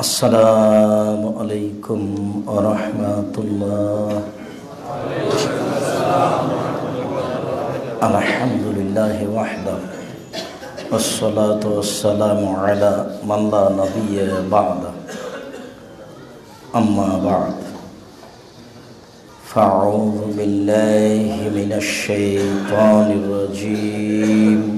السلام علیکم و رحمۃ اللہ الحمد للہ لا نبی بعد بعد اما فاعوذ باللہ من الشیطان الرجیم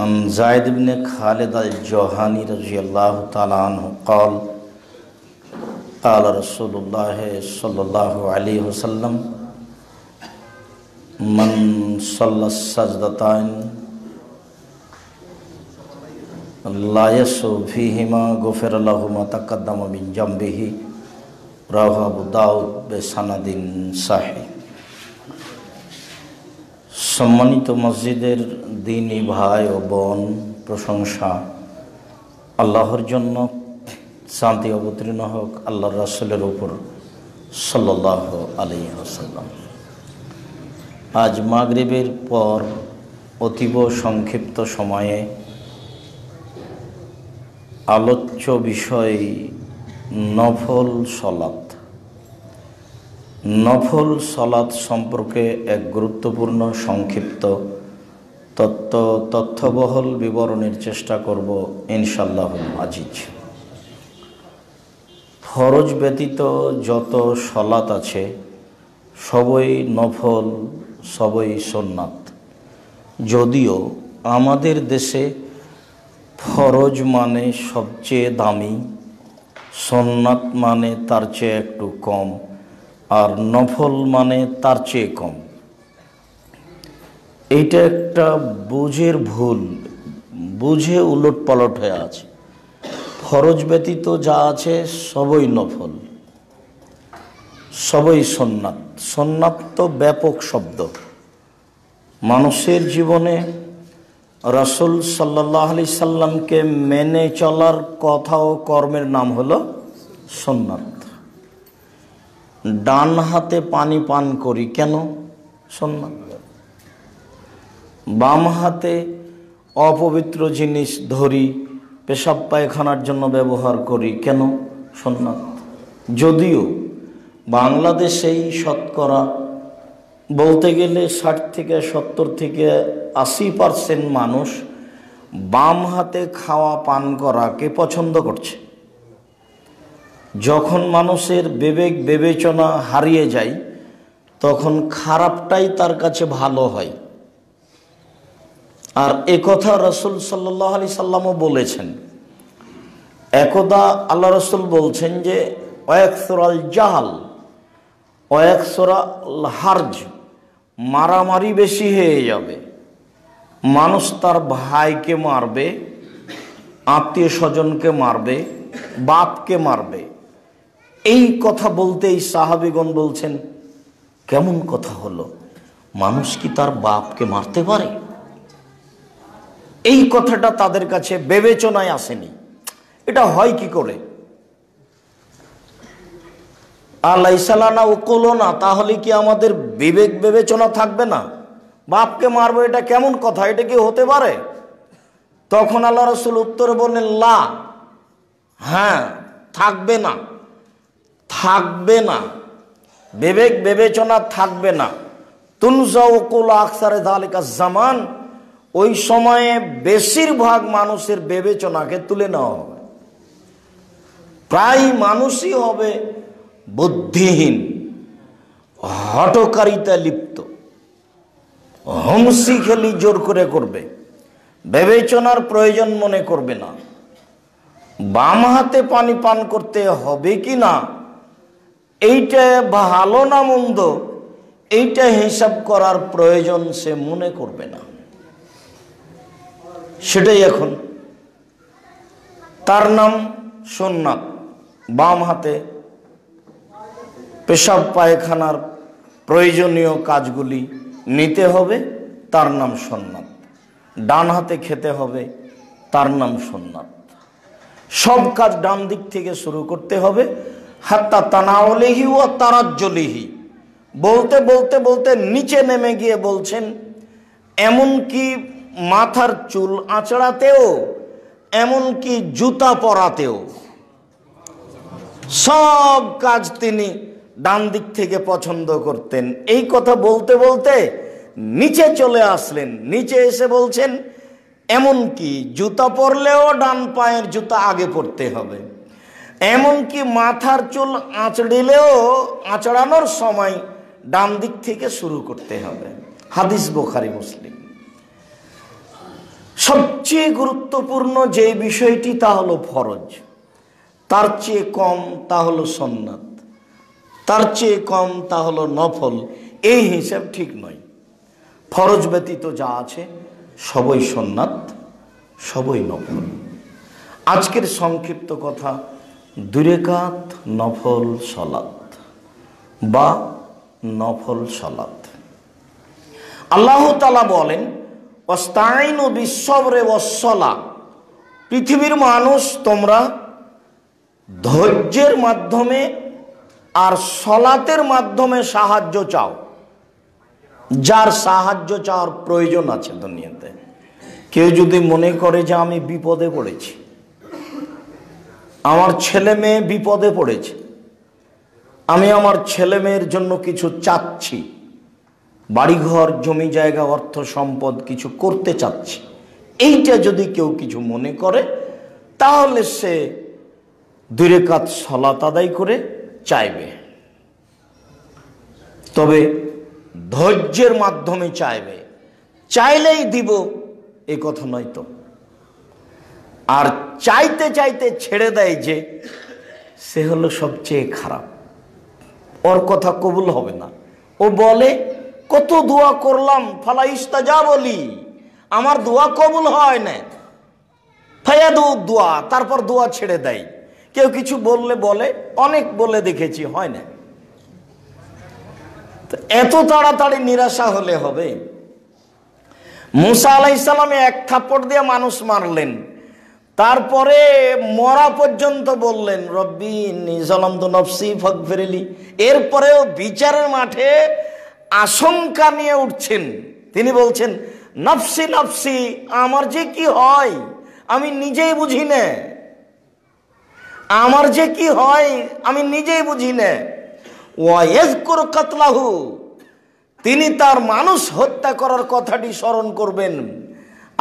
عن زائد بن خالد الجوہانی رضی اللہ تعالیٰ عنہ قال قال رسول اللہ صلی اللہ علیہ وسلم من صلی لا فیہما غفر لہما تقدم من جنبہی روح ابو رحباعدنا دن صحیح সম্মানিত মসজিদের দিনই ভাই ও বোন প্রশংসা আল্লাহর জন্য শান্তি অবতীর্ণ হোক আল্লাহ রাসুলের উপর সাল্লাহ আলী আসাল্লাম আজ মাগরিবের পর অতীব সংক্ষিপ্ত সময়ে আলোচ্য বিষয় নফল সলাত নফল সলাৎ সম্পর্কে এক গুরুত্বপূর্ণ সংক্ষিপ্ত তত্ত্ব তথ্যবহল বিবরণের চেষ্টা করব ইনশাল্লাহ আজিজ ফরজ ব্যতীত যত সলাৎ আছে সবই নফল সবই সোননাথ যদিও আমাদের দেশে ফরজ মানে সবচেয়ে দামি সোননাথ মানে তার চেয়ে একটু কম আর নফল মানে তার চেয়ে কম এইটা একটা বুঝের ভুল বুঝে উলট পালট হয়ে আছে ফরজ ব্যতীত যা আছে সবই নফল সবই সন্ন্যাত সন্ন্যাত তো ব্যাপক শব্দ মানুষের জীবনে রসুল সাল্লাহ আলি সাল্লামকে মেনে চলার কথা ও কর্মের নাম হলো সন্ন্যাত ডান হাতে পানি পান করি কেন সম্মান বাম হাতে অপবিত্র জিনিস ধরি পেশাব পায়খানার জন্য ব্যবহার করি কেন সোননাথ যদিও বাংলাদেশেই শতকরা বলতে গেলে ষাট থেকে সত্তর থেকে আশি পারসেন্ট মানুষ বাম হাতে খাওয়া পান করাকে পছন্দ করছে যখন মানুষের বিবেক বিবেচনা হারিয়ে যায় তখন খারাপটাই তার কাছে ভালো হয় আর একথা রসুল সাল্লাহ আলি সাল্লামও বলেছেন একদা আল্লাহ রসুল বলছেন যে ওয়েকসরাল জাহাল ওয়েকসরাল হার্জ মারামারি বেশি হয়ে যাবে মানুষ তার ভাইকে মারবে আত্মীয় স্বজনকে মারবে বাপকে মারবে এই কথা বলতেই সাহাবিগণ বলছেন কেমন কথা হলো মানুষ কি তার বাপকে মারতে পারে এই কথাটা তাদের কাছে বিবেচনায় আসেনি এটা হয় কি করে আলাইসালানা ও না তাহলে কি আমাদের বিবেক বিবেচনা থাকবে না বাপকে মারবো এটা কেমন কথা এটা কি হতে পারে তখন আল্লাহ রসুল উত্তর বললেন লা হ্যাঁ থাকবে না থাকবে না বিবেক বিবেচনা থাকবে না তুনজাউকুল আকসারে দালিকা জামান ওই সময়ে বেশিরভাগ মানুষের বিবেচনাকে তুলে নেওয়া হবে প্রায় মানুষই হবে বুদ্ধিহীন হটকারিতা লিপ্ত হমসি খেলি জোর করে করবে বিবেচনার প্রয়োজন মনে করবে না বাম হাতে পানি পান করতে হবে কি না এইটা ভালো না মন্দ এইটা হিসাব করার প্রয়োজন সে মনে করবে না সেটাই এখন তার নাম সোননাথ বাম হাতে পেশাব পায়খানার প্রয়োজনীয় কাজগুলি নিতে হবে তার নাম সোননাথ ডান হাতে খেতে হবে তার নাম সোননাথ সব কাজ ডান দিক থেকে শুরু করতে হবে হাত্তা তানাওলিহি ও তারাজ্জলিহি বলতে বলতে বলতে নিচে নেমে গিয়ে বলছেন এমনকি মাথার চুল আঁচড়াতেও এমনকি জুতা পরাতেও সব কাজ তিনি ডান দিক থেকে পছন্দ করতেন এই কথা বলতে বলতে নিচে চলে আসলেন নিচে এসে বলছেন এমনকি জুতা পরলেও ডান পায়ের জুতা আগে পরতে হবে এমনকি মাথার চুল আঁচড়িলেও আঁচড়ানোর সময় ডান দিক থেকে শুরু করতে হবে হাদিস বোখারি মুসলিম সবচেয়ে গুরুত্বপূর্ণ যে বিষয়টি তা হলো ফরজ তার চেয়ে কম তা হলো সন্ন্যাত তার চেয়ে কম তা হলো নফল এই হিসাব ঠিক নয় ফরজ ব্যতীত যা আছে সবই সন্ন্যাত সবই নফল আজকের সংক্ষিপ্ত কথা দুরেকাত নফল সলাত বা নফল সলাত আল্লাহ তালা বলেন অস্তাইন ও বিশ্বরে অসলা পৃথিবীর মানুষ তোমরা ধৈর্যের মাধ্যমে আর সলাতের মাধ্যমে সাহায্য চাও যার সাহায্য চাওয়ার প্রয়োজন আছে দুনিয়াতে কেউ যদি মনে করে যে আমি বিপদে পড়েছি আমার ছেলে মেয়ে বিপদে পড়েছে আমি আমার ছেলে মেয়ের জন্য কিছু চাচ্ছি বাড়িঘর জমি জায়গা অর্থ সম্পদ কিছু করতে চাচ্ছি এইটা যদি কেউ কিছু মনে করে তাহলে সে দূরে কাজ সলা তাদাই করে চাইবে তবে ধৈর্যের মাধ্যমে চাইবে চাইলেই দিব এ কথা নয় তো আর চাইতে চাইতে ছেড়ে দেয় যে সে হলো সবচেয়ে খারাপ ওর কথা কবুল হবে না ও বলে কত দোয়া করলাম ফালা যা বলি আমার দোয়া কবুল হয় না ফায়াদু দো দোয়া তারপর দোয়া ছেড়ে দেয় কেউ কিছু বললে বলে অনেক বলে দেখেছি হয় না এত তাড়াতাড়ি নিরাশা হলে হবে মুসা আলাইসালামে এক থাপ্পড় দিয়ে মানুষ মারলেন তারপরে মরা পর্যন্ত বললেন রব্বি তো নফসি ফক ফেরেলি এরপরেও বিচারের মাঠে আশঙ্কা নিয়ে উঠছেন তিনি বলছেন নফসি নফসি আমার যে কি হয় আমি নিজেই বুঝি নে আমার যে কি হয় আমি নিজেই বুঝি নে ওয়েজকুর কাতলাহু তিনি তার মানুষ হত্যা করার কথাটি স্মরণ করবেন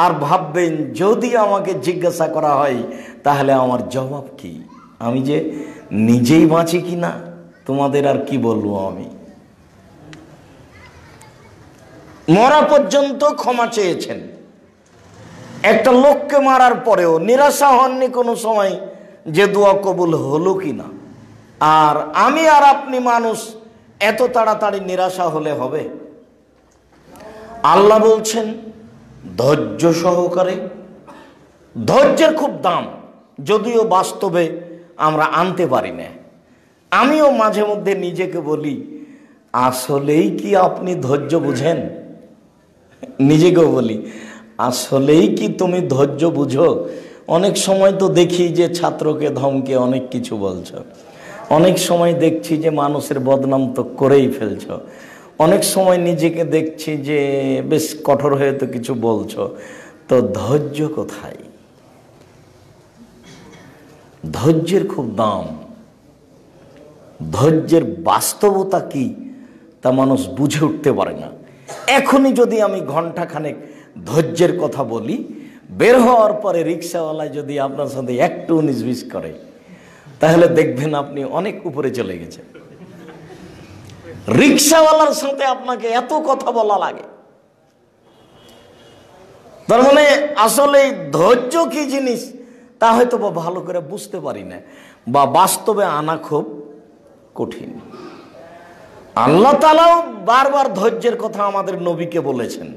আর ভাববেন যদি আমাকে জিজ্ঞাসা করা হয় তাহলে আমার জবাব কি আমি যে নিজেই বাঁচি কি না তোমাদের আর কি বলবো আমি মরা পর্যন্ত ক্ষমা চেয়েছেন একটা লোককে মারার পরেও নিরাশা হননি কোনো সময় যে দোয়া কবুল হলো কি না আর আমি আর আপনি মানুষ এত তাড়াতাড়ি নিরাশা হলে হবে আল্লাহ বলছেন ধৈর্য সহকারে ধৈর্যের খুব দাম যদিও বাস্তবে আমরা আনতে পারি না আমিও মাঝে মধ্যে নিজেকে বলি আসলেই কি আপনি ধৈর্য বুঝেন নিজেকেও বলি আসলেই কি তুমি ধৈর্য বুঝো অনেক সময় তো দেখি যে ছাত্রকে ধমকে অনেক কিছু বলছ অনেক সময় দেখছি যে মানুষের বদনাম তো করেই ফেলছ অনেক সময় নিজেকে দেখছি যে বেশ কঠোর হয়ে তো কিছু বলছো তো ধৈর্য কোথায় ধৈর্যের খুব দাম ধৈর্যের বাস্তবতা কি তা মানুষ বুঝে উঠতে পারে না এখনই যদি আমি ঘন্টাখানেক ধৈর্যের কথা বলি বের হওয়ার পরে রিক্সাওয়ালায় যদি আপনার সাথে একটু উনিশ বিশ করে তাহলে দেখবেন আপনি অনেক উপরে চলে গেছেন রিক্সাওয়ালার সাথে আপনাকে এত কথা বলা লাগে তার মানে আসলে ধৈর্য কি জিনিস তা হয়তো বা ভালো করে বুঝতে পারি না বা বাস্তবে আনা খুব কঠিন আল্লাহ তালাও বারবার ধৈর্যের কথা আমাদের নবীকে বলেছেন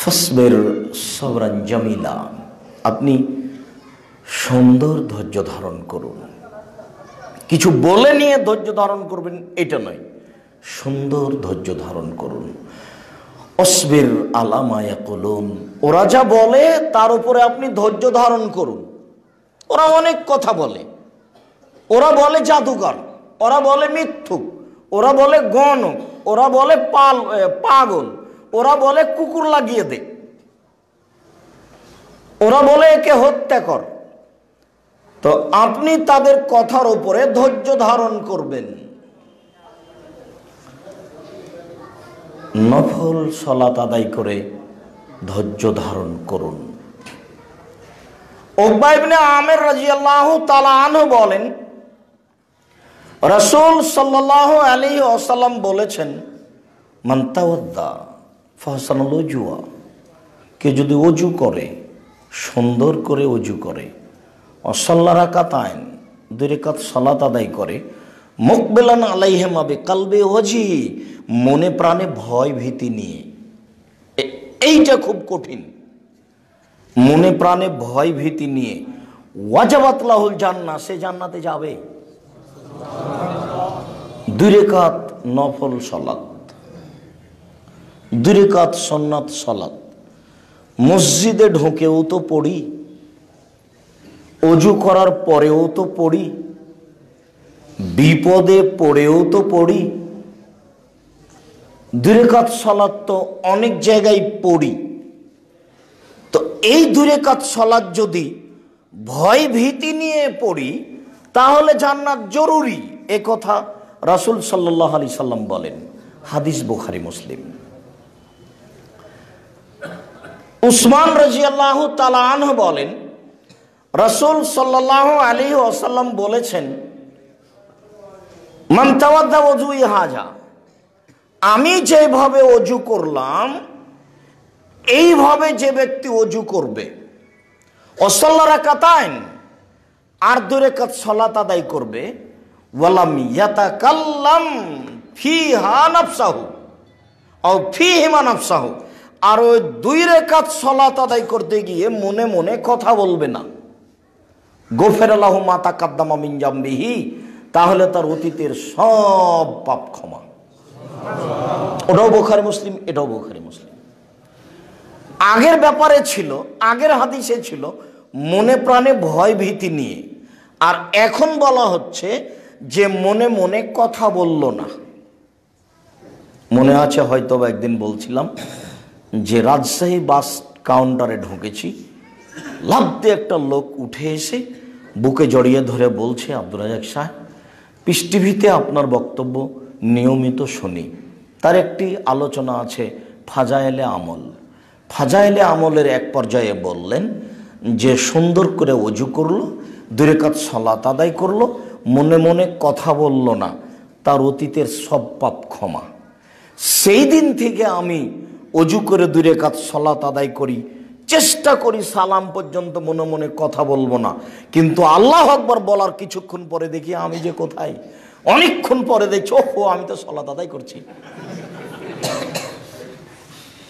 ফসবের সবরান জমিলা আপনি সুন্দর ধৈর্য ধারণ করুন কিছু বলে নিয়ে ধৈর্য ধারণ করবেন এটা নয় সুন্দর ধৈর্য ধারণ করুন অসবির আলামায়া কলুন ওরা যা বলে তার উপরে আপনি ধৈর্য ধারণ করুন ওরা অনেক কথা বলে ওরা বলে জাদুকর ওরা বলে মিথ্যুক ওরা বলে গণ ওরা বলে পাল পাগল ওরা বলে কুকুর লাগিয়ে দে ওরা বলে একে হত্যা কর তো আপনি তাদের কথার উপরে ধৈর্য ধারণ করবেন নফল সলা আদায় করে ধৈর্য ধারণ করুন ওকবাইবনে আমের রাজিয়াল্লাহ তালাহ বলেন রসুল সাল্লাহ আলী আসাল্লাম বলেছেন মান্তাওয়াদ্দা ফহসানুল জুয়া কে যদি অজু করে সুন্দর করে অজু করে অসল্লারা কাতায়ন দুই রেখাত সলাত আদায় করে মোকবেলান আলাইহেম আবে কালবে অজি মনে প্রাণে ভয় ভীতি নিয়ে এইটা খুব কঠিন মনে প্রাণে ভয় ভীতি নিয়ে ওয়াজাবাতলাহুল জান্না সে জান্নাতে যাবে দুই রেখাত নফল সলাত দুই রেখাত সন্ন্যাত সলাত মসজিদে ঢোকেও তো পড়ি অজু করার পরেও তো পড়ি বিপদে পড়েও তো পড়ি দূরেকাত সলাত তো অনেক জায়গায় পড়ি তো এই দূরেকাত সলাদ যদি ভয় ভীতি নিয়ে পড়ি তাহলে জান্নাত জরুরি এ কথা রাসুল সাল্লাহ আলি সাল্লাম বলেন হাদিস বুখারি মুসলিম উসমান রাজিয়াল্লাহ তালা আনহ বলেন রসুল সাল্লাহ আলী ওসাল্লাম বলেছেন মমতাবাদ্দা অজু ইহাজা আমি যেভাবে অজু করলাম এইভাবে যে ব্যক্তি অজু করবে অসল্লারা কাতায়ন আর দূরে কাত সলাত আদায় করবে ওয়ালাম ইয়াতা কাল্লাম ফি হানাফসাহু ও ফি হিমানাফসাহু আর ওই দুই রেখাত সলাত আদায় করতে গিয়ে মনে মনে কথা বলবে না গোফের আল্লাহ মাতা কাদ্দামা মিনজাম্বিহি তাহলে তার অতীতের সব পাপ ক্ষমা ওটাও বোখারি মুসলিম এটাও বোখারি মুসলিম আগের ব্যাপারে ছিল আগের হাদিসে ছিল মনে প্রাণে ভয় ভীতি নিয়ে আর এখন বলা হচ্ছে যে মনে মনে কথা বলল না মনে আছে হয়তো একদিন বলছিলাম যে রাজশাহী বাস কাউন্টারে ঢুকেছি লাভতে একটা লোক উঠে এসে বুকে জড়িয়ে ধরে বলছে আব্দুর রাজাক শাহ পৃষ্টিভিতে আপনার বক্তব্য নিয়মিত শুনি তার একটি আলোচনা আছে ফাজায়েলে আমল ফাজায়েলে আমলের এক পর্যায়ে বললেন যে সুন্দর করে অজু করলো দূরে কাজ সলাত আদায় করলো মনে মনে কথা বলল না তার অতীতের সব পাপ ক্ষমা সেই দিন থেকে আমি অজু করে দূরে কাজ সলাত আদায় করি চেষ্টা করি সালাম পর্যন্ত মনে মনে কথা বলবো না কিন্তু আল্লাহ আকবর বলার কিছুক্ষণ পরে দেখি আমি যে কোথায় অনেকক্ষণ পরে দেখছি ওহো আমি তো সলা দাদাই করছি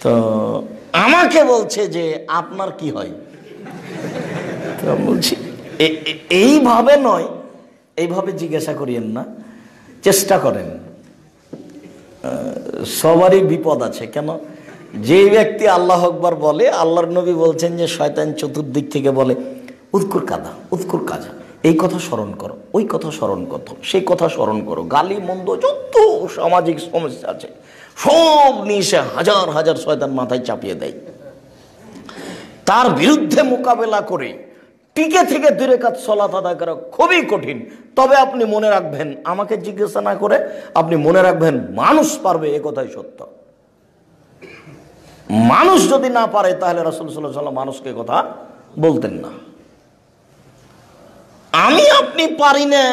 তো আমাকে বলছে যে আপনার কি হয় তো বলছি এইভাবে নয় এইভাবে জিজ্ঞাসা করিয়েন না চেষ্টা করেন সবারই বিপদ আছে কেন যে ব্যক্তি আল্লাহ আকবর বলে আল্লাহর নবী বলছেন যে শয়তান চতুর্দিক থেকে বলে উৎকুর কাদা উৎকুর কাজা এই কথা স্মরণ করো ওই কথা স্মরণ করো সেই কথা স্মরণ করো গালি মন্দ যত সামাজিক সমস্যা আছে সব নিয়ে হাজার হাজার শয়তান মাথায় চাপিয়ে দেয় তার বিরুদ্ধে মোকাবেলা করে টিকে থেকে দূরে কাজ চলা আদায় করা খুবই কঠিন তবে আপনি মনে রাখবেন আমাকে জিজ্ঞাসা না করে আপনি মনে রাখবেন মানুষ পারবে এ কথাই সত্য মানুষ যদি না পারে তাহলে রসুল সাল্লাহ সাল্লাম মানুষকে কথা বলতেন না আমি আপনি পারি না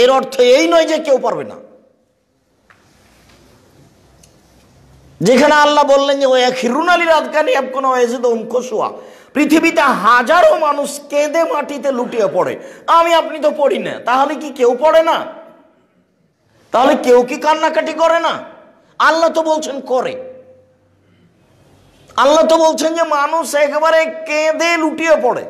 এর অর্থ এই নয় যে কেউ পারবে না যেখানে আল্লাহ বললেন যে ওয়া খিরুন আলী রাজকানি কোনো উমকোসুয়া পৃথিবীতে হাজারো মানুষ কেঁদে মাটিতে লুটিয়ে পড়ে আমি আপনি তো পড়ি না তাহলে কি কেউ পড়ে না তাহলে কেউ কি কান্নাকাটি করে না আল্লাহ তো বলছেন করে আল্লাহ তো বলছেন যে মানুষ একেবারে কেঁদে লুটিয়ে পড়ে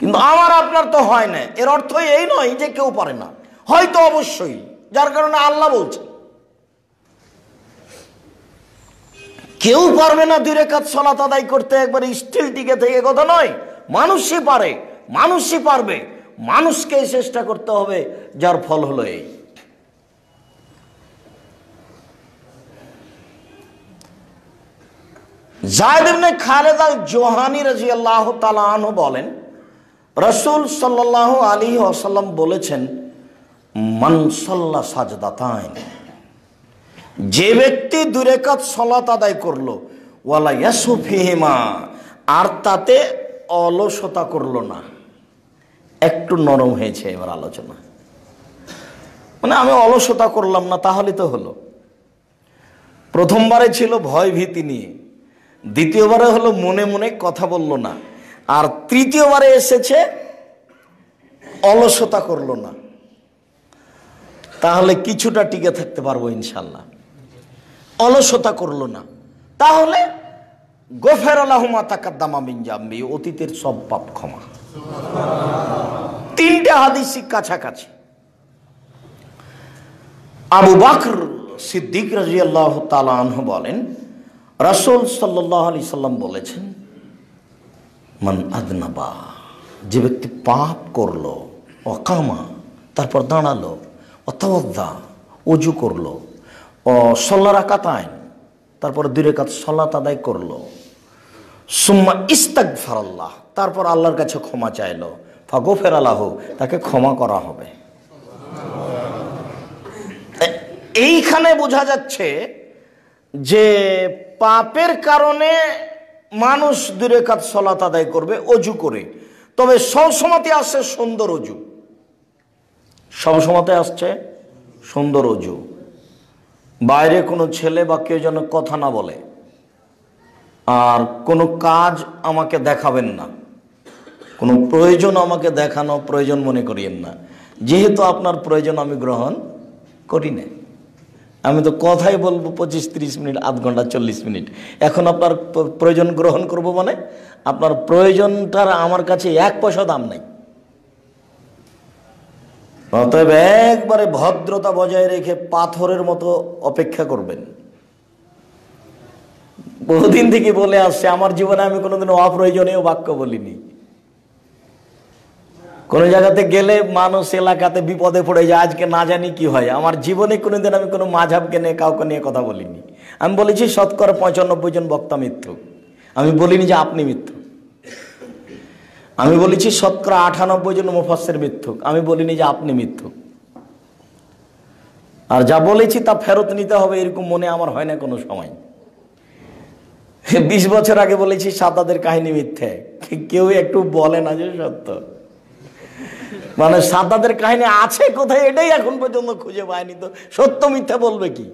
কিন্তু আমার আপনার তো হয় না এর অর্থ এই নয় যে কেউ পারে না হয়তো অবশ্যই যার কারণে আল্লাহ বলছে কেউ পারবে না দুই রেখাত সলাত আদায় করতে একবারে স্টিল টিকে থেকে কথা নয় মানুষই পারে মানুষই পারবে মানুষকে চেষ্টা করতে হবে যার ফল হলো এই জায়দিবনে খালেদ আল জোহানি রাজি আল্লাহ তালাহ বলেন রসুল সাল্লাহ আলী আসাল্লাম বলেছেন মানসাল্লা সাজদাতাইন যে ব্যক্তি দুরেকাত সলাত আদায় করলো ওয়ালা ইয়াসুফিহিমা আর তাতে অলসতা করলো না একটু নরম হয়েছে এবার আলোচনা মানে আমি অলসতা করলাম না তাহলে তো হলো প্রথমবারে ছিল ভয় ভীতি নিয়ে দ্বিতীয়বারে হলো মনে মনে কথা বলল না আর তৃতীয়বারে এসেছে অলসতা করল না তাহলে কিছুটা টিকে থাকতে পারবো ইনশাল্লাহ অলসতা করল না তাহলে গোফের তাকার তাকাদ্দামা মিনজাম্বি অতীতের সব পাপ ক্ষমা তিনটে হাদিসি কাছাকাছি আবু বাকর সিদ্দিক রাজিয়াল্লাহ তালান বলেন রাসুল সাল্লি সাল্লাম বলেছেন মান আদনাবা যে ব্যক্তি পাপ করলো অকামা তারপর দাঁড়ালো অতবদ্ধা অজু করলো ও সল্লারা কাতায়ন তারপর দূরে কাত সল্লা আদায় করলো সুম্মা ইস্তাক ফারাল্লাহ তারপর আল্লাহর কাছে ক্ষমা চাইলো ফাগো ফেরালাহ তাকে ক্ষমা করা হবে এইখানে বোঝা যাচ্ছে যে পাপের কারণে মানুষ দূরে কাজ সলাত আদায় করবে অজু করে তবে সবসময়তে আসছে সুন্দর অজু সবসময়তে আসছে সুন্দর অজু বাইরে কোনো ছেলে বা কেউ যেন কথা না বলে আর কোনো কাজ আমাকে দেখাবেন না কোনো প্রয়োজন আমাকে দেখানো প্রয়োজন মনে করিয়েন না যেহেতু আপনার প্রয়োজন আমি গ্রহণ করি না আমি তো কথাই বলবো পঁচিশ তিরিশ মিনিট আধ ঘন্টা চল্লিশ মিনিট এখন আপনার প্রয়োজন গ্রহণ করব মানে আপনার প্রয়োজনটার আমার কাছে এক পয়সা দাম নাই অতএব একবারে ভদ্রতা বজায় রেখে পাথরের মতো অপেক্ষা করবেন বহুদিন থেকে বলে আসছে আমার জীবনে আমি কোনোদিন অপ্রয়োজনীয় বাক্য বলিনি কোনো জায়গাতে গেলে মানুষ এলাকাতে বিপদে পড়ে যায় আজকে না জানি কি হয় আমার জীবনে কোনোদিন আমি কোনো মাঝাবকে নিয়ে কাউকে নিয়ে কথা বলিনি আমি বলেছি শতকরা পঁচানব্বই জন বক্তা মৃত্যু আমি বলিনি যে আপনি মৃত্যু আমি বলেছি শতকরা আটানব্বই জন মুফাসের মিথ্যুক আমি বলিনি যে আপনি মিথ্যুক আর যা বলেছি তা ফেরত নিতে হবে এরকম মনে আমার হয় না কোনো সময় বিশ বছর আগে বলেছি সাদাদের কাহিনী মিথ্যে কেউ একটু বলে না যে সত্য মানে সাদাদের কাহিনী আছে কোথায় এটাই এখন পর্যন্ত খুঁজে পায়নি তো সত্য মিথ্যা বলবে কি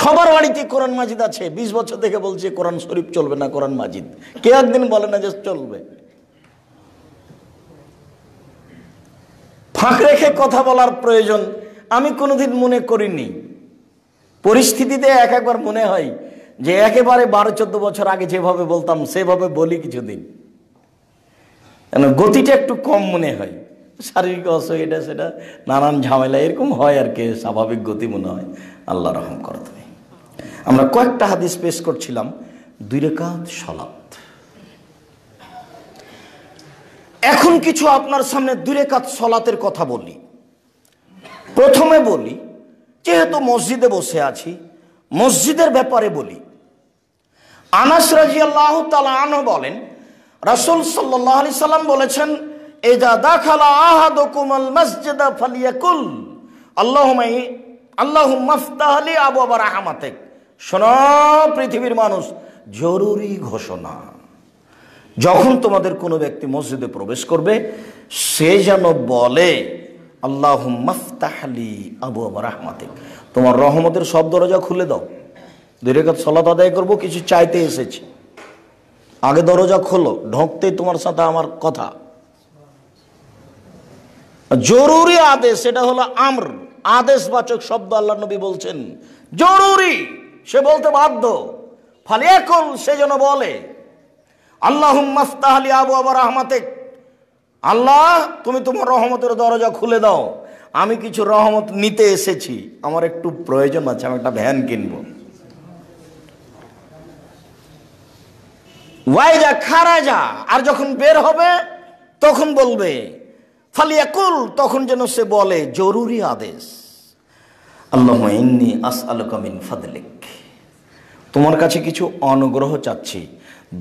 সবার বাড়িতে কোরআন মাজিদ আছে ২০ বছর থেকে বলছে কোরআন শরীফ চলবে না কোরআন মাজিদ কেউ একদিন বলে না যে চলবে ফাঁক রেখে কথা বলার প্রয়োজন আমি কোনোদিন মনে করিনি পরিস্থিতিতে এক একবার মনে হয় যে একেবারে বারো চোদ্দ বছর আগে যেভাবে বলতাম সেভাবে বলি কিছুদিন কেন গতিটা একটু কম মনে হয় শারীরিক অসহ এটা সেটা নানান ঝামেলা এরকম হয় আর কি স্বাভাবিক গতি মনে হয় আল্লাহ রহম কর তুমি আমরা কয়েকটা হাদিস পেশ করছিলাম দুই রেখাত সলাপ এখন কিছু আপনার সামনে দুই রেখাত সলাতের কথা বলি প্রথমে বলি যেহেতু মসজিদে বসে আছি মসজিদের ব্যাপারে বলি আনাস রাজি আল্লাহ তালা বলেন রাসুল সাল্লাহ আলি সাল্লাম বলেছেন এজা দাখালা আহাদ কুমল মসজিদা ফালিয়াকুল আল্লাহমাই আল্লাহ মফতাহলি আবু আবার আহমাতেক শোনো পৃথিবীর মানুষ জরুরি ঘোষণা যখন তোমাদের কোনো ব্যক্তি মসজিদে প্রবেশ করবে সে যেন বলে আল্লাহ মফতাহলি আবু আবার আহমাতেক তোমার রহমতের সব দরজা খুলে দাও দুই রেখাত সলাত আদায় করবো কিছু চাইতে এসেছে আগে দরজা খোলো ঢোকতেই তোমার সাথে আমার কথা জরুরি আদেশ সেটা হলো আমর আদেশবাচক শব্দ আল্লাহ নবী বলছেন জরুরি সে বলতে বাধ্য ফলে এখন সে যেন বলে আল্লাহ মাফতাহালি আবু আবার আহমাতেক আল্লাহ তুমি তোমার রহমতের দরজা খুলে দাও আমি কিছু রহমত নিতে এসেছি আমার একটু প্রয়োজন আছে আমি একটা ভ্যান কিনবো ওয়াইজা যা আর যখন বের হবে তখন বলবে ফালিয়াকুল তখন যেন সে বলে জরুরি আদেশ আল্লাহ ইন্নি আস আলকামিন ফাদলিক তোমার কাছে কিছু অনুগ্রহ চাচ্ছি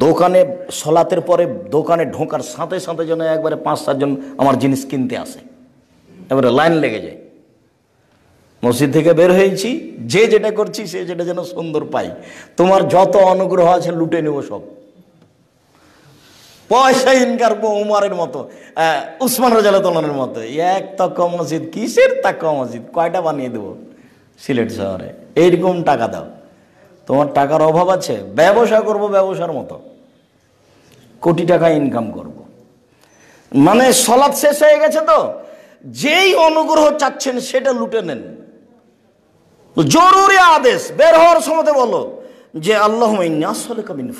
দোকানে সলাতের পরে দোকানে ঢোকার সাথে সাথে যেন একবারে পাঁচ সাতজন আমার জিনিস কিনতে আসে এবারে লাইন লেগে যায় মসজিদ থেকে বের হয়েছি যে যেটা করছি সে যেটা যেন সুন্দর পাই তোমার যত অনুগ্রহ আছে লুটে নেব সব পয়সা ইনকার উমারের মতো উসমান রাজালের মতো এক তক্কা মসজিদ কিসের তাক্কা মসজিদ কয়টা বানিয়ে দেবো সিলেট শহরে এইরকম টাকা দাও তোমার টাকার অভাব আছে ব্যবসা করব ব্যবসার মতো কোটি টাকা ইনকাম করব। মানে সলাদ শেষ হয়ে গেছে তো যেই অনুগ্রহ চাচ্ছেন সেটা লুটে নেন জরুরি আদেশ বের হওয়ার সময়তে বলো যে আল্লাহ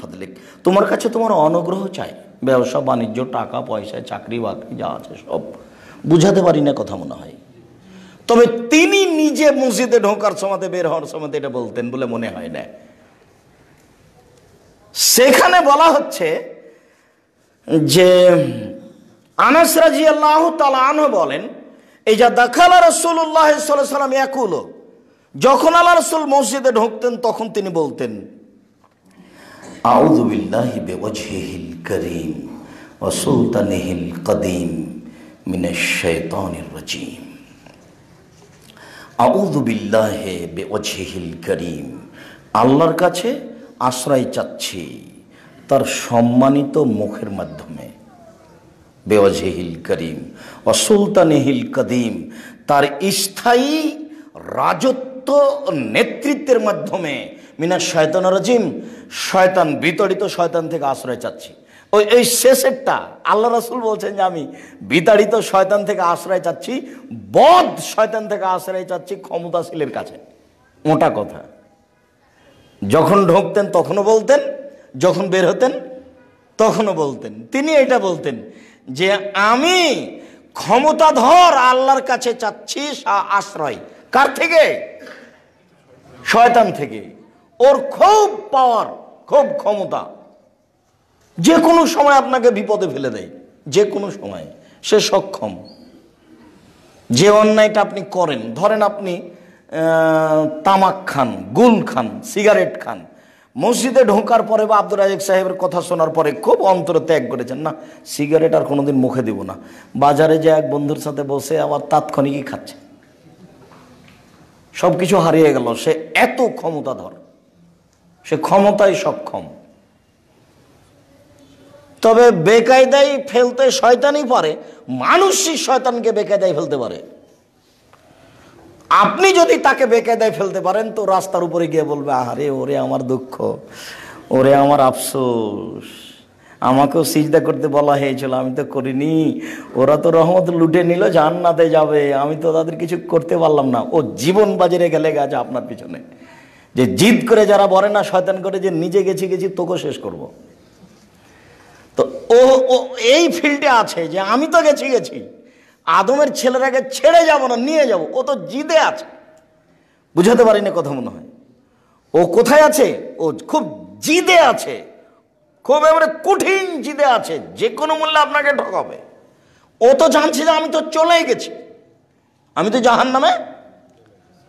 ফাদলিক তোমার কাছে তোমার অনুগ্রহ চাই ব্যবসা বাণিজ্য টাকা পয়সা চাকরি বাকরি যা আছে সব বুঝাতে পারি না কথা মনে হয় তবে তিনি নিজে মসজিদে ঢোকার সময় বের হওয়ার সময় এটা বলতেন বলে মনে হয় না সেখানে বলা হচ্ছে যে আনাস রাজি আল্লাহ তালা বলেন এই যা দাখালা রসুল্লাহ সাল্লাম একুলো যখন আল্লাহ রসুল মসজিদে ঢুকতেন তখন তিনি বলতেন করিম কদিম করিম আল্লাহর কাছে আশ্রয় চাচ্ছি তার সম্মানিত মুখের মাধ্যমে বেওয়াজেহিল করিম অসুলতানহিল কদিম তার স্থায়ী রাজত্ব চূড়ান্ত নেতৃত্বের মাধ্যমে মিনা শয়তান রাজিম শয়তান বিতাড়িত শয়তান থেকে আশ্রয় চাচ্ছি ওই এই শেষেরটা আল্লাহ রাসুল বলছেন যে আমি বিতাড়িত শয়তান থেকে আশ্রয় চাচ্ছি বদ শয়তান থেকে আশ্রয় চাচ্ছি ক্ষমতাশীলের কাছে মোটা কথা যখন ঢুকতেন তখনও বলতেন যখন বের হতেন তখনও বলতেন তিনি এটা বলতেন যে আমি ক্ষমতাধর আল্লাহর কাছে চাচ্ছি আশ্রয় কার থেকে শয়তান থেকে ওর খুব পাওয়ার খুব ক্ষমতা যে কোনো সময় আপনাকে বিপদে ফেলে দেয় যে কোনো সময় সে সক্ষম যে অন্যায়টা আপনি করেন ধরেন আপনি তামাক খান গুল খান সিগারেট খান মসজিদে ঢোকার পরে বা আব্দুল রাজেক সাহেবের কথা শোনার পরে খুব অন্তর ত্যাগ করেছেন না সিগারেট আর কোনোদিন মুখে দিব না বাজারে যে এক বন্ধুর সাথে বসে আবার তাৎক্ষণিকই খাচ্ছে সব কিছু হারিয়ে গেল সে এত ক্ষমতাধর সে ক্ষমতায় সক্ষম তবে বেকায়দায় ফেলতে শয়তানই পারে মানুষই শয়তানকে বেকায়দায় ফেলতে পারে আপনি যদি তাকে বেকায়দায় ফেলতে পারেন তো রাস্তার উপরে গিয়ে বলবে আহারে ওরে আমার দুঃখ ওরে আমার আফসোস আমাকেও সিজদা করতে বলা হয়েছিল আমি তো করিনি ওরা তো রহমত লুটে নিল জান্নাতে যাবে আমি তো তাদের কিছু করতে পারলাম না ও জীবন বাজারে গেলে গেছে আপনার পিছনে যে জিদ করে যারা বলে না শয়তান করে যে নিজে গেছি গেছি তোকে শেষ করব। তো ও ও এই ফিল্ডে আছে যে আমি তো গেছি গেছি আদমের ছেলেরাকে ছেড়ে যাব না নিয়ে যাব ও তো জিদে আছে বুঝাতে পারিনি কথা মনে হয় ও কোথায় আছে ও খুব জিদে আছে খুব এবারে কঠিন জিদে আছে যে কোনো মূল্যে আপনাকে ঠকাবে ও তো জানছে যে আমি তো চলেই গেছি আমি তো জাহান নামে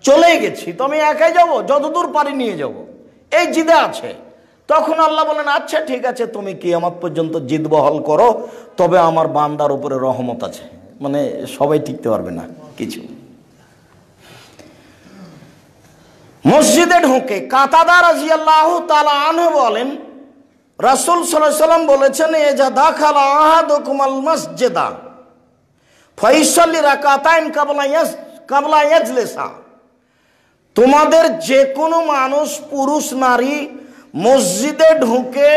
চলে গেছি তো আমি একাই যাব যতদূর পারি নিয়ে যাব এই জিদে আছে তখন আল্লাহ বলেন আচ্ছা ঠিক আছে তুমি কি আমার পর্যন্ত জিদ বহল করো তবে আমার বান্দার উপরে রহমত আছে মানে সবাই টিকতে পারবে না কিছু মসজিদে কাতাদার কাতাদা রাজিয়াল্লাহ তালা আনহে বলেন রাসুল সাল্লাম বলেছেন এ যা দাখালা আহাদুকুমাল মসজেদা ফৈসল্লি রাকাতাইন কাবলা কাবলাইয়াজলেসা তোমাদের যে কোনো মানুষ পুরুষ নারী মসজিদে ঢুকে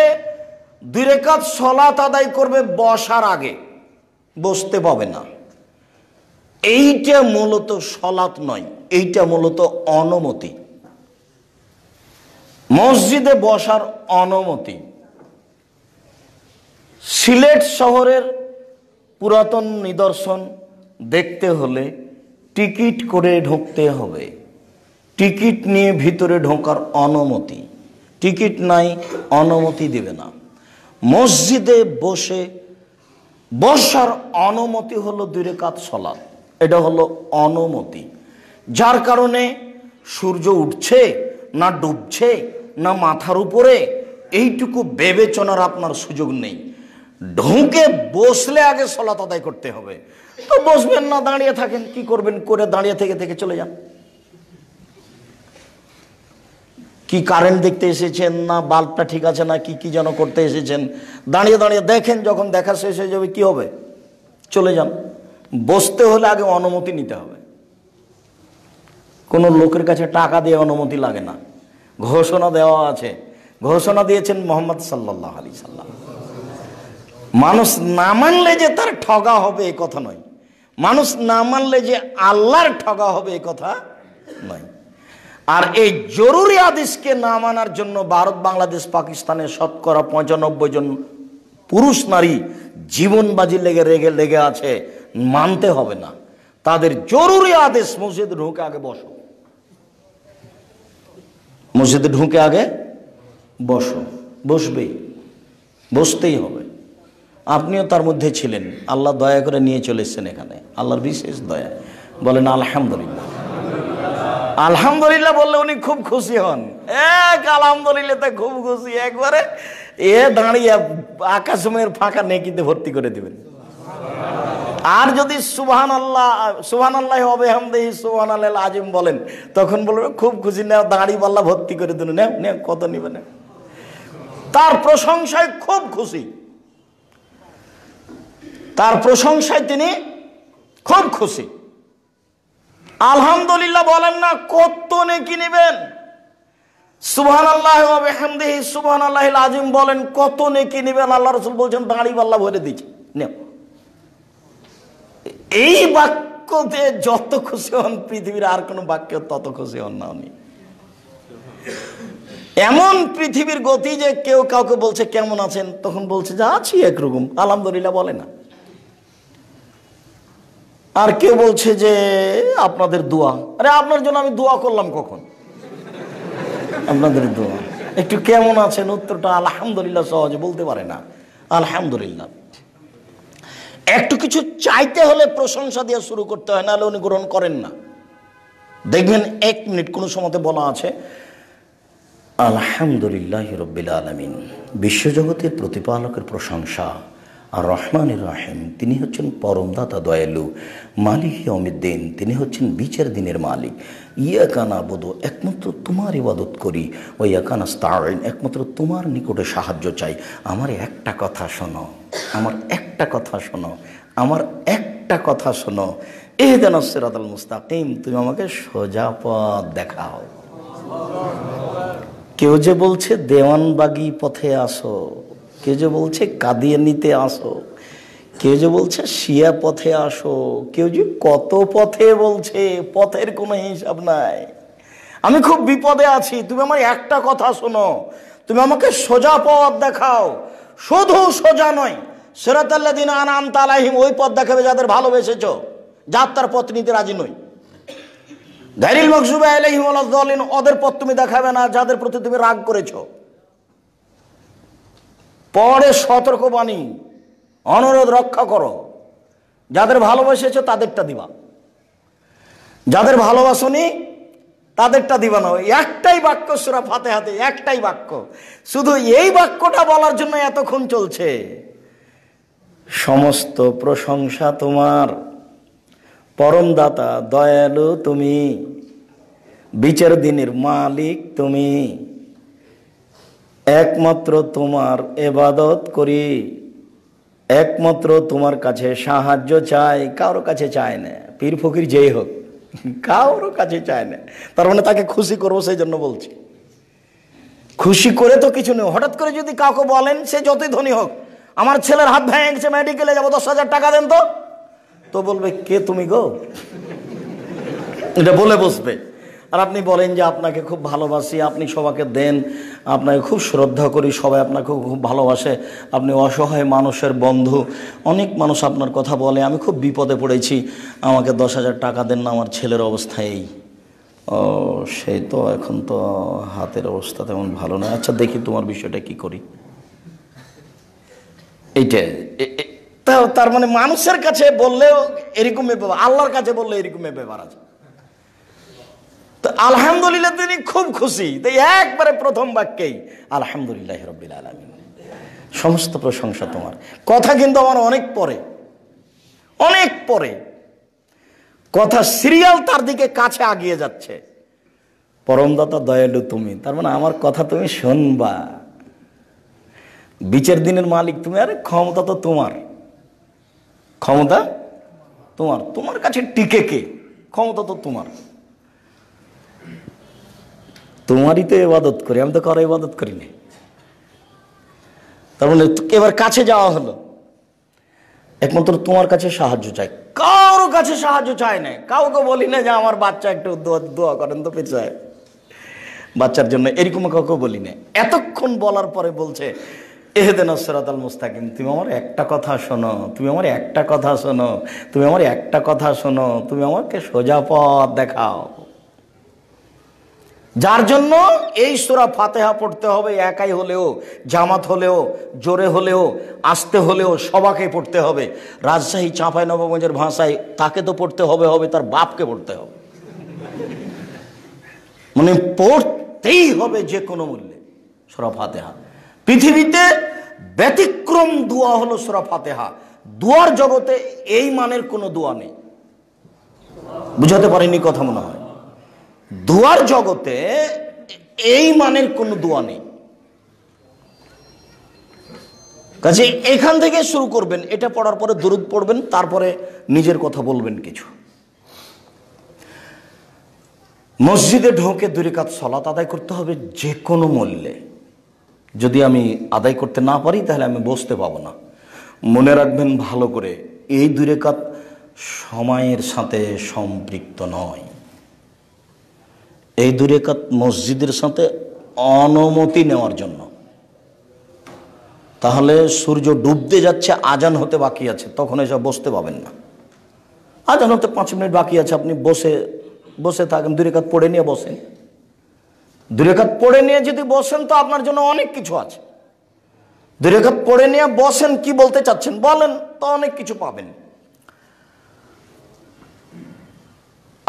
দুরেকাত সলাত আদায় করবে বসার আগে বসতে পাবে না এইটা মূলত সলাত নয় এইটা মূলত অনুমতি মসজিদে বসার অনুমতি সিলেট শহরের পুরাতন নিদর্শন দেখতে হলে টিকিট করে ঢুকতে হবে টিকিট নিয়ে ভিতরে ঢোকার অনুমতি টিকিট নাই অনুমতি দেবে না মসজিদে বসে বসার অনুমতি হলো দূরে কাত সলাদ এটা হলো অনুমতি যার কারণে সূর্য উঠছে না ডুবছে না মাথার উপরে এইটুকু বিবেচনার আপনার সুযোগ নেই ঢুকে বসলে আগে সলাত আদায় করতে হবে তো বসবেন না দাঁড়িয়ে থাকেন কি করবেন করে দাঁড়িয়ে থেকে থেকে চলে যান কি কারেন্ট দেখতে এসেছেন না বাল্বটা ঠিক আছে না কি কি যেন করতে এসেছেন দাঁড়িয়ে দাঁড়িয়ে দেখেন যখন দেখা শেষ হয়ে যাবে কি হবে চলে যান বসতে হলে আগে অনুমতি নিতে হবে কোনো লোকের কাছে টাকা দিয়ে অনুমতি লাগে না ঘোষণা দেওয়া আছে ঘোষণা দিয়েছেন মোহাম্মদ সাল্লাহ আলি সাল্লাহ মানুষ না মানলে যে তার ঠগা হবে এ কথা নয় মানুষ না মানলে যে আল্লাহর ঠগা হবে এ কথা নয় আর এই জরুরি আদেশকে না মানার জন্য ভারত বাংলাদেশ পাকিস্তানে শতকরা পঁচানব্বই জন পুরুষ নারী জীবন বাজি লেগে রেগে লেগে আছে মানতে হবে না তাদের জরুরি আদেশ মসজিদ ঢুকে আগে বসো মসজিদে ঢুকে আগে বসো বসবেই বসতেই হবে আপনিও তার মধ্যে ছিলেন আল্লাহ দয়া করে নিয়ে চলে এসছেন এখানে আল্লাহর বিশেষ দয়া বলেন আলহামদুলিল্লাহ আলহামদুলিল্লাহ বললে উনি খুব খুশি হন এক আলহামদুলিল্লাহ খুব খুশি একবারে এ দাঁড়িয়ে আকাশমের ফাঁকা নেকিতে ভর্তি করে দেবেন আর যদি সুবহান আল্লাহ সুহান আল্লাহ হবে হামদেহি সুহান আল্লাহ আজিম বলেন তখন বলবে খুব খুশি নেও দাঁড়ি পাল্লা ভর্তি করে দিন নেও নেও কত নেবে না তার প্রশংসায় খুব খুশি তার প্রশংসায় তিনি খুব খুশি আলহামদুলিল্লাহ বলেন না কত নেকি নেবেন সুহান আল্লাহ হেমদেহি সুবহান আল্লাহ আজিম বলেন কত নেকি নেবেন আল্লাহ রসুল বলছেন দাঁড়ি পাল্লা ভরে দিচ্ছে নেও এই বাক্যতে যত খুশি হন পৃথিবীর আর কোনো বাক্য তত খুশি হন না উনি এমন পৃথিবীর গতি যে কেউ কাউকে বলছে কেমন আছেন তখন বলছে যা আছি একরকম আলহামদুলিল্লাহ বলে না আর কেউ বলছে যে আপনাদের দোয়া আরে আপনার জন্য আমি দোয়া করলাম কখন আপনাদের দোয়া একটু কেমন আছেন উত্তরটা আলহামদুলিল্লাহ সহজে বলতে পারে না আলহামদুলিল্লাহ একটু কিছু চাইতে হলে প্রশংসা দিয়ে শুরু করতে হয় নাহলে উনি গ্রহণ করেন না দেখবেন এক মিনিট কোনো সময়তে বলা আছে আলহামদুলিল্লাহ রব্বিল আলমিন বিশ্বজগতের প্রতিপালকের প্রশংসা আর রহমান রাহেম তিনি হচ্ছেন পরমদাতা দয়ালু মালিক অমিদ্দিন তিনি হচ্ছেন বিচার দিনের মালিক ইয়া কানা বোধ একমাত্র তোমার ইবাদত করি ও ইয়া কানা একমাত্র তোমার নিকটে সাহায্য চাই আমার একটা কথা শোনো আমার একটা কথা শোনো আমার একটা কথা শোনো এ দেন সিরাতাল মুস্তাকিম তুমি আমাকে সোজা পথ দেখাও কেউ যে বলছে দেওয়ানবাগি পথে আসো কেউ যে বলছে কাঁদিয়ে নিতে আসো কেউ যে বলছে শিয়া পথে আসো কেউ যে কত পথে বলছে পথের কোনো হিসাব নাই আমি খুব বিপদে আছি তুমি আমার একটা কথা শোনো তুমি আমাকে সোজা পথ দেখাও শুধু সোজা নয় সেরাতাল্লা দিন আনাম তালাহিম ওই পথ দেখাবে যাদের ভালোবেসেছ যার তার পথ নিতে রাজি নই দাইরিল মকসুবা আলহিম ওদের পথ তুমি দেখাবে না যাদের প্রতি তুমি রাগ করেছো পরে সতর্কবাণী অনুরোধ রক্ষা করো যাদের ভালোবাসেছ তাদেরটা দিবা যাদের ভালোবাসনি তাদেরটা দিবা না একটাই বাক্য সুরা ফাতে হাতে একটাই বাক্য শুধু এই বাক্যটা বলার জন্য এতক্ষণ চলছে সমস্ত প্রশংসা তোমার পরমদাতা দয়ালু তুমি বিচার দিনের মালিক তুমি একমাত্র তোমার এবাদত করি একমাত্র তোমার কাছে সাহায্য চাই কারো কাছে চায় না পীর ফকির যেই হোক কারো কাছে চায় না তার মানে তাকে খুশি করবো সেই জন্য বলছি খুশি করে তো কিছু নেই হঠাৎ করে যদি কাউকে বলেন সে যতই ধনী হোক আমার ছেলের হাত ভেঙেছে মেডিকেলে যাবো দশ হাজার টাকা দেন তো তো বলবে কে তুমি গো এটা বলে বসবে আর আপনি বলেন যে আপনাকে খুব ভালোবাসি আপনি সবাকে দেন আপনাকে খুব শ্রদ্ধা করি সবাই আপনাকে খুব ভালোবাসে আপনি অসহায় মানুষের বন্ধু অনেক মানুষ আপনার কথা বলে আমি খুব বিপদে পড়েছি আমাকে দশ হাজার টাকা দেন না আমার ছেলের অবস্থা এই ও সেই তো এখন তো হাতের অবস্থা তেমন ভালো নয় আচ্ছা দেখি তোমার বিষয়টা কি করি এইটা তার মানে মানুষের কাছে বললেও এরকম আল্লাহর কাছে বললে এরকম ব্যাপার আছে তো আলহামদুলিল্লাহ তিনি খুব খুশি তাই একবারে প্রথম বাক্যেই আলহামদুলিল্লাহ রব্বিল আলমিন সমস্ত প্রশংসা তোমার কথা কিন্তু আমার অনেক পরে অনেক পরে কথা সিরিয়াল তার দিকে কাছে আগিয়ে যাচ্ছে পরমদাতা দয়ালু তুমি তার মানে আমার কথা তুমি শুনবা বিচের দিনের মালিক তুমি আরে ক্ষমতা তো তোমার ক্ষমতা তোমার তোমার কাছে টিকে কে ক্ষমতা তো তোমার তোমারই তো এবাদত করি আমি তো কারো এবাদত করি নি তার মানে এবার কাছে যাওয়া হলো একমাত্র তোমার কাছে সাহায্য চাই কারো কাছে সাহায্য চায় না কাউকে বলি না যে আমার বাচ্চা একটু দোয়া দোয়া করেন তো পেছায় বাচ্চার জন্য এরকম কাউকে বলি না এতক্ষণ বলার পরে বলছে এহেদেন সেরাতাল মুস্তাকিম তুমি আমার একটা কথা শোনো তুমি আমার একটা কথা শোনো তুমি আমার একটা কথা শোনো তুমি আমাকে সোজা পথ দেখাও যার জন্য এই সুরা ফাতেহা পড়তে হবে একাই হলেও জামাত হলেও জোরে হলেও আসতে হলেও সবাকে পড়তে হবে রাজশাহী চাঁপাই নবগঞ্জের ভাষায় তাকে তো পড়তে হবে হবে তার বাপকে পড়তে হবে মানে পড়তেই হবে যে কোনো মূল্যে সুরা ফাতেহা পৃথিবীতে ব্যতিক্রম দোয়া হলো সুরা ফাতেহা দুয়ার জগতে এই মানের কোনো দোয়া নেই বুঝাতে পারেনি কথা মনে হয় দোয়ার জগতে এই মানের কোনো দোয়া নেই কাজে এখান থেকে শুরু করবেন এটা পড়ার পরে দূরত পড়বেন তারপরে নিজের কথা বলবেন কিছু মসজিদে ঢোকে দূরে কাজ সলাত আদায় করতে হবে যে কোনো মূল্যে যদি আমি আদায় করতে না পারি তাহলে আমি বসতে পাবো না মনে রাখবেন ভালো করে এই দূরে কাজ সময়ের সাথে সম্পৃক্ত নয় এই দুরেকাত মসজিদের সাথে অনুমতি নেওয়ার জন্য তাহলে সূর্য ডুবতে যাচ্ছে আজান হতে বাকি আছে তখন এসব বসতে পাবেন না আজান হতে পাঁচ মিনিট বাকি আছে আপনি বসে বসে থাকেন দুরেকাত পড়ে নিয়ে বসেন দুরেকাত পড়ে নিয়ে যদি বসেন তো আপনার জন্য অনেক কিছু আছে দুরেকাত পড়ে নিয়ে বসেন কি বলতে চাচ্ছেন বলেন তো অনেক কিছু পাবেন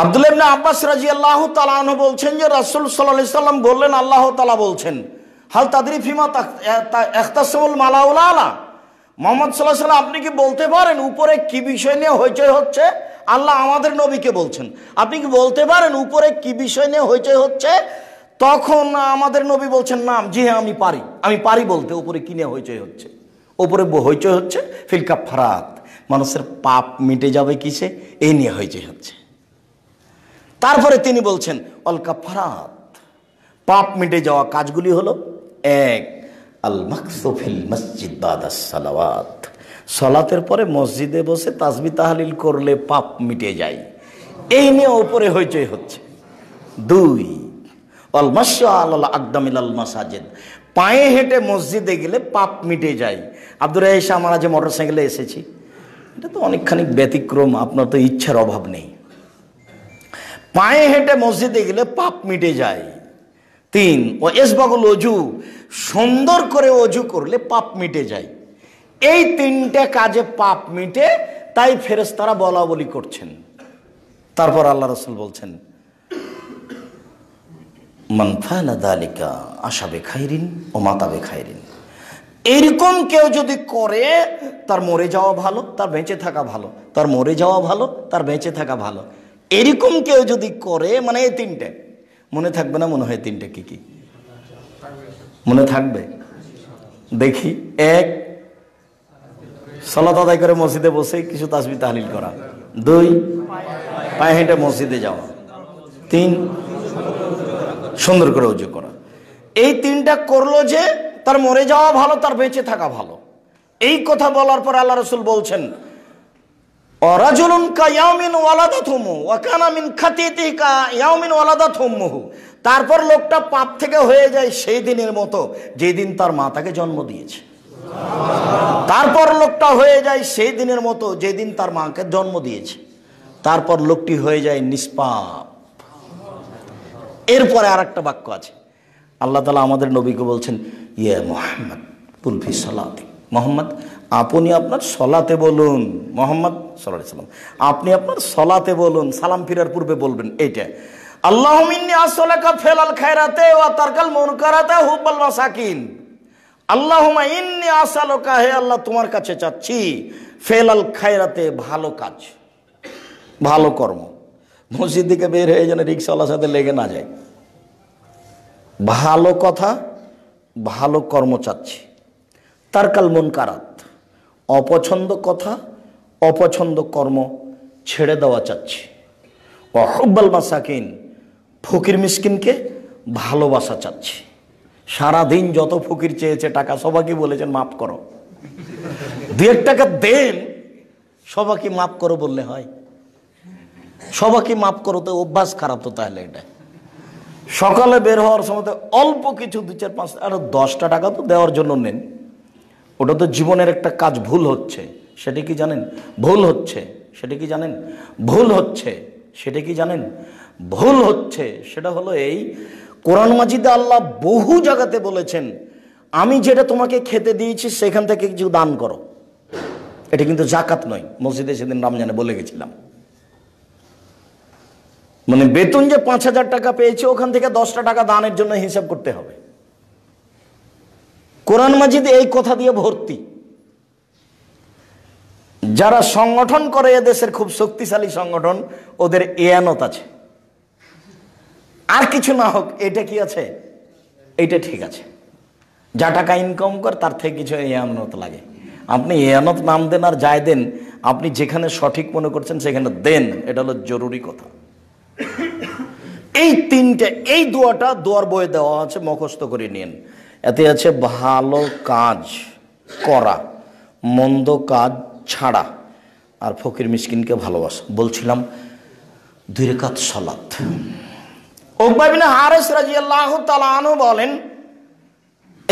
আবদুল্লাবনা আব্বাস রাজি আল্লাহ তালাহ বলছেন যে রাসুল সাল্লা সাল্লাম বললেন আল্লাহ তালা বলছেন হাল তাদের ফিমা এখতাসমুল মালাউলা আলা মোহাম্মদ সাল্লাহ সাল্লাম আপনি কি বলতে পারেন উপরে কি বিষয় নিয়ে হইচই হচ্ছে আল্লাহ আমাদের নবীকে বলছেন আপনি কি বলতে পারেন উপরে কি বিষয় নিয়ে হইচই হচ্ছে তখন আমাদের নবী বলছেন না জি হ্যাঁ আমি পারি আমি পারি বলতে উপরে কি নিয়ে হইচই হচ্ছে উপরে হইচই হচ্ছে ফিলকা ফারাত মানুষের পাপ মিটে যাবে কিসে এই নিয়ে হইচই হচ্ছে তারপরে তিনি বলছেন অলকা ফারাত পাপ মিটে যাওয়া কাজগুলি হলো এক আল মাকসুফিল মসজিদ বাদাস সালাওয়াত সলাতের পরে মসজিদে বসে তাজবি তাহালিল করলে পাপ মিটে যায় এই নিয়ে ওপরে হইচই হচ্ছে দুই অল আল আকদামিল আল মাসাজেদ পায়ে হেঁটে মসজিদে গেলে পাপ মিটে যায় আব্দুর রাহিসা আমরা যে মোটরসাইকেলে এসেছি এটা তো অনেকখানি ব্যতিক্রম আপনার তো ইচ্ছার অভাব নেই পায়ে হেঁটে মসজিদে গেলে পাপ মিটে যায় তিন ও এসবাগুল অজু সুন্দর করে অজু করলে পাপ মিটে যায় এই তিনটে কাজে পাপ মিটে তাই ফেরেস্তারা বলা বলি করছেন তারপর আল্লাহ রসুল বলছেন মানফালা দালিকা আশা বেখাইরিন ও মাতা বেখাইরিন এরকম কেউ যদি করে তার মরে যাওয়া ভালো তার বেঁচে থাকা ভালো তার মরে যাওয়া ভালো তার বেঁচে থাকা ভালো এরকম কেউ যদি করে মানে এই তিনটে মনে থাকবে না মনে হয় তিনটে কি কি মনে থাকবে দেখি এক সলাত আদায় করে মসজিদে বসে কিছু তাসবি তাহলিল করা দুই পায়ে হেঁটে মসজিদে যাওয়া তিন সুন্দর করে উজু করা এই তিনটা করলো যে তার মরে যাওয়া ভালো তার বেঁচে থাকা ভালো এই কথা বলার পর আল্লাহ রসুল বলছেন তারপর লোকটা পাপ থেকে হয়ে যায় সেই দিনের মতো যেদিন তার মা তাকে জন্ম দিয়েছে তারপর লোকটা হয়ে যায় সেই দিনের মতো যেদিন তার মাকে জন্ম দিয়েছে তারপর লোকটি হয়ে যায় নিষ্পাপ এরপরে আর একটা বাক্য আছে আল্লাহ তালা আমাদের নবীকে বলছেন ইয়ে মোহাম্মদ পুলফি সালাদিক মোহাম্মদ আপনি আপনার সলাতে বলুন মোহাম্মদ সাল্লাহ সাল্লাম আপনি আপনার সলাতে বলুন সালাম ফিরার পূর্বে বলবেন এইটা ফেলাল খায়রাতে ও হে আল্লাহ তোমার কাছে চাচ্ছি খায়রাতে ভালো কাজ ভালো কর্ম বের হয়ে যেন সাথে লেগে না যায় ভালো কথা ভালো কর্ম চাচ্ছি তারকাল মন কারাত অপছন্দ কথা অপছন্দ কর্ম ছেড়ে দেওয়া চাচ্ছে অহব্বাল মাসাকিন ফকির মিসকিনকে ভালোবাসা চাচ্ছি সারাদিন যত ফকির চেয়েছে টাকা সবাইকে বলেছেন মাফ করো দু এক টাকা দেন সবাইকে মাফ করো বললে হয় সবাইকে মাফ করো তো অভ্যাস খারাপ তো তাহলে এটা সকালে বের হওয়ার সময় অল্প কিছু দু চার পাঁচ আরো দশটা টাকা তো দেওয়ার জন্য নেন ওটা তো জীবনের একটা কাজ ভুল হচ্ছে সেটা কি জানেন ভুল হচ্ছে সেটা কি জানেন ভুল হচ্ছে সেটা কি জানেন ভুল হচ্ছে সেটা হলো এই কোরআন মাজিদে আল্লাহ বহু জায়গাতে বলেছেন আমি যেটা তোমাকে খেতে দিয়েছি সেখান থেকে কিছু দান করো এটা কিন্তু জাকাত নয় মসজিদে সেদিন রামজানে বলে গেছিলাম মানে বেতন যে পাঁচ হাজার টাকা পেয়েছে ওখান থেকে দশটা টাকা দানের জন্য হিসাব করতে হবে কোরআন মাজিদ এই কথা দিয়ে ভর্তি যারা সংগঠন করে দেশের খুব শক্তিশালী সংগঠন ওদের এয়ানত আছে আর কিছু না হোক এটা কি আছে এটা ঠিক আছে যা টাকা ইনকাম কর তার থেকে কিছু এয়ানত লাগে আপনি এয়ানত নাম দেন আর যায় দেন আপনি যেখানে সঠিক মনে করছেন সেখানে দেন এটা হলো জরুরি কথা এই তিনটে এই দোয়াটা দোয়ার বয়ে দেওয়া আছে মুখস্থ করে নিন এতে আছে ভালো কাজ করা মন্দ কাজ ছাড়া আর ফকির মিসকিনকে ভালোবাসা বলছিলাম দুই রেখাত সলাৎ ওকবাবিন হারেস রাজি আল্লাহ তালু বলেন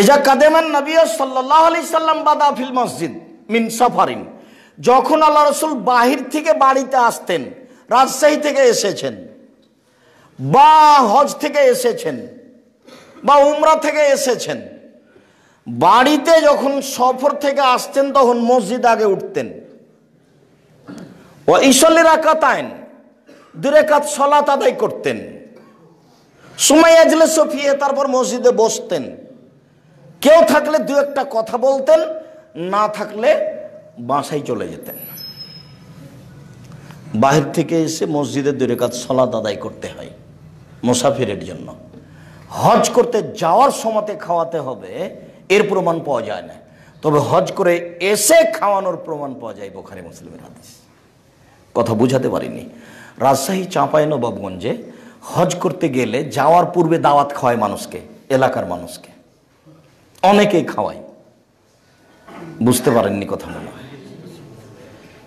এজা কাদেমান নবিয় সাল্লাহ আলি সাল্লাম বাদা ফিল মসজিদ মিন সাফারিন যখন আল্লাহ রসুল বাহির থেকে বাড়িতে আসতেন রাজশাহী থেকে এসেছেন বা হজ থেকে এসেছেন বা উমরা থেকে এসেছেন বাড়িতে যখন সফর থেকে আসতেন তখন মসজিদ আগে উঠতেন ও ঈশ্বলের আকাত আইন কাত সলা আদায় করতেন সুমাই আজলে সফিয়ে তারপর মসজিদে বসতেন কেউ থাকলে দু একটা কথা বলতেন না থাকলে বাসায় চলে যেতেন বাহির থেকে এসে মসজিদে কাত সলা আদায় করতে হয় মুসাফিরের জন্য হজ করতে যাওয়ার সময়তে খাওয়াতে হবে এর প্রমাণ পাওয়া যায় না তবে হজ করে এসে খাওয়ানোর প্রমাণ পাওয়া যায় বোখারি মুসলিমের হাদিস কথা বুঝাতে পারিনি রাজশাহী চাঁপাইনবাবগঞ্জে হজ করতে গেলে যাওয়ার পূর্বে দাওয়াত খাওয়ায় মানুষকে এলাকার মানুষকে অনেকেই খাওয়ায় বুঝতে পারেননি কথা মনে হয়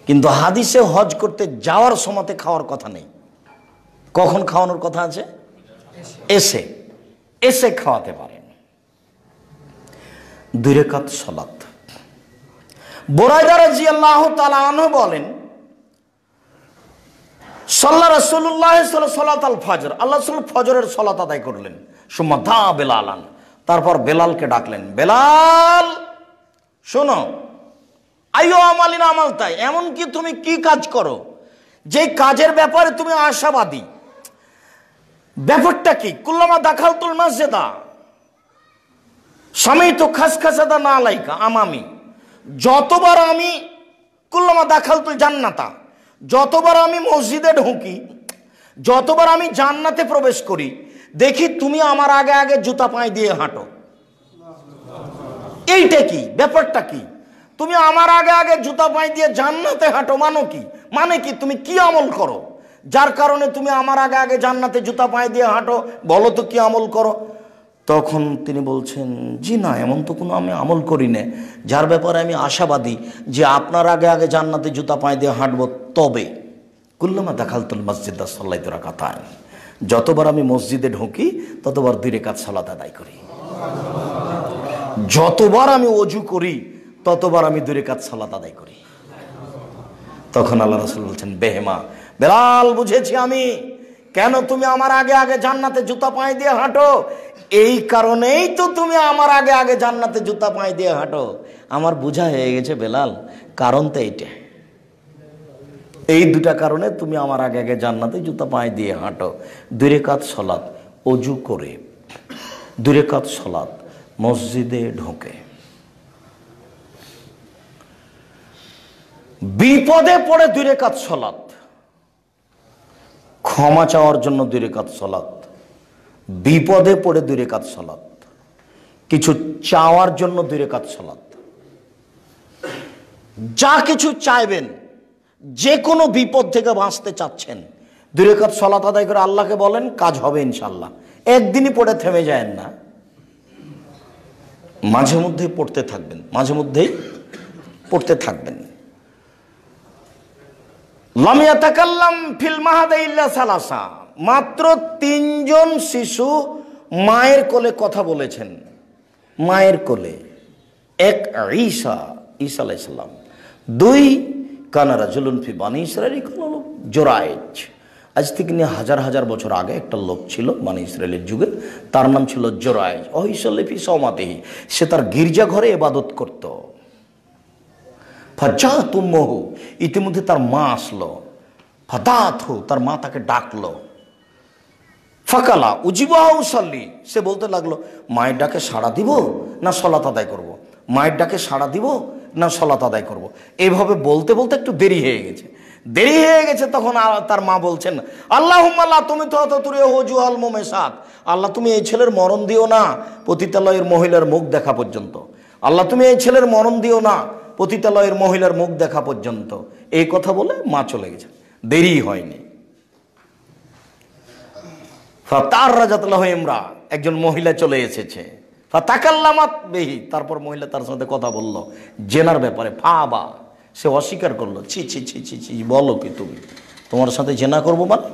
কিন্তু হাদিসে হজ করতে যাওয়ার সময়তে খাওয়ার কথা নেই কখন খাওয়ানোর কথা আছে এসে এসে খাওয়াতে পারেন দুই রেখাত সলাত বোরাইদারা জি আল্লাহ তালাহ বলেন সাল্লা রসুল্লাহ সলাত আল ফজর আল্লাহ ফজরের সলাত আদায় করলেন সুমধা বেলালান তারপর বেলালকে ডাকলেন বেলাল শোনো আইও আমালিন আমাল তাই এমনকি তুমি কি কাজ করো যে কাজের ব্যাপারে তুমি আশাবাদী ব্যাপারটা কি কুল্লামা দাখাল তুল মাসেদা স্বামী তো খাস খাসাদা না লাইকা আমামি যতবার আমি কুল্লামা দাখাল তুল জান্নাতা যতবার আমি মসজিদে ঢুকি যতবার আমি জান্নাতে প্রবেশ করি দেখি তুমি আমার আগে আগে জুতা পায়ে দিয়ে হাঁটো এইটা কি ব্যাপারটা কি তুমি আমার আগে আগে জুতা পায়ে দিয়ে জান্নাতে হাঁটো মানো কি মানে কি তুমি কি আমল করো যার কারণে তুমি আমার আগে আগে জান্নাতে জুতা পায়ে দিয়ে হাঁটো বলো তো কি আমল করো তখন তিনি বলছেন জি না এমন তো কোনো আমি আমল করি না যার ব্যাপারে আমি আশাবাদী যে আপনার আগে আগে জান্নাতে জুতা পায়ে দিয়ে হাঁটবো তবে কুল্লামা দেখালতুল মসজিদ সাল্লাই তোরা কাতায় যতবার আমি মসজিদে ঢুকি ততবার দুই কাজ সালাদ আদায় করি যতবার আমি অজু করি ততবার আমি দুই কাজ সালাদ আদায় করি তখন আল্লাহ রসুল বলছেন বেহেমা বেলাল বুঝেছি আমি কেন তুমি আমার আগে আগে জান্নাতে জুতা পায়ে দিয়ে হাঁটো এই কারণেই তো তুমি আমার আগে আগে জান্নাতে জুতা পায়ে দিয়ে হাঁটো আমার বোঝা হয়ে গেছে বেলাল কারণ তো এইটা এই দুটা কারণে তুমি আমার আগে আগে জান্নাতে জুতা পায়ে দিয়ে হাঁটো দূরে কাত সলাদ অজু করে দূরে কাত সলাদ মসজিদে ঢোকে বিপদে পড়ে দূরে কাত সলাত ক্ষমা চাওয়ার জন্য দুই রেখাত সলাত বিপদে পড়ে দুই রেখাত সলাৎ কিছু চাওয়ার জন্য দুই রেখাত সলাত যা কিছু চাইবেন যে কোনো বিপদ থেকে বাঁচতে চাচ্ছেন দুই রেখাত সলাত আদায় করে আল্লাহকে বলেন কাজ হবে ইনশাল্লাহ একদিনই পড়ে থেমে যায় না মাঝে মধ্যেই পড়তে থাকবেন মাঝে মধ্যেই পড়তে থাকবেন লামিয়াতাকাল্লাম ফিল মাহাদা সালাসা মাত্র তিনজন শিশু মায়ের কোলে কথা বলেছেন মায়ের কোলে এক ঈশা ঈসা আলাইসাল্লাম দুই কানারা জুলুনফি বানি ইসরায়েলি কোনো লোক জোরায়েজ আজ থেকে নিয়ে হাজার হাজার বছর আগে একটা লোক ছিল মানে ইসরায়েলের যুগে তার নাম ছিল জোরায়েজ অহিসল্লিফি সৌমাতেহি সে তার গির্জাঘরে এবাদত করতো ফাজা তুমহু ইতিমধ্যে তার মা আসলো ফাদাত তার মা তাকে ডাকলো ফাকালা উজিবাউ সাল্লি সে বলতে লাগলো মায়ের ডাকে সাড়া দিব না সলাত আদায় করব। মায়ের ডাকে সাড়া দিব না সলাত আদায় করব। এইভাবে বলতে বলতে একটু দেরি হয়ে গেছে দেরি হয়ে গেছে তখন তার মা বলছেন আল্লাহ আল্লাহ তুমি তো অত তুরে হজু আল মোমেসাদ আল্লাহ তুমি এই ছেলের মরণ দিও না পতিতালয়ের মহিলার মুখ দেখা পর্যন্ত আল্লাহ তুমি এই ছেলের মরণ দিও না পতিতালয়ের মহিলার মুখ দেখা পর্যন্ত এই কথা বলে মা চলে গেছে দেরি হয়নি তার রাজাতলাহ ইমরা একজন মহিলা চলে এসেছে তাকাল্লামাত বেহি তারপর মহিলা তার সাথে কথা বলল জেনার ব্যাপারে ফাবা সে অস্বীকার করলো ছি ছি ছি ছি ছি বলো কি তুমি তোমার সাথে জেনা করবো মানে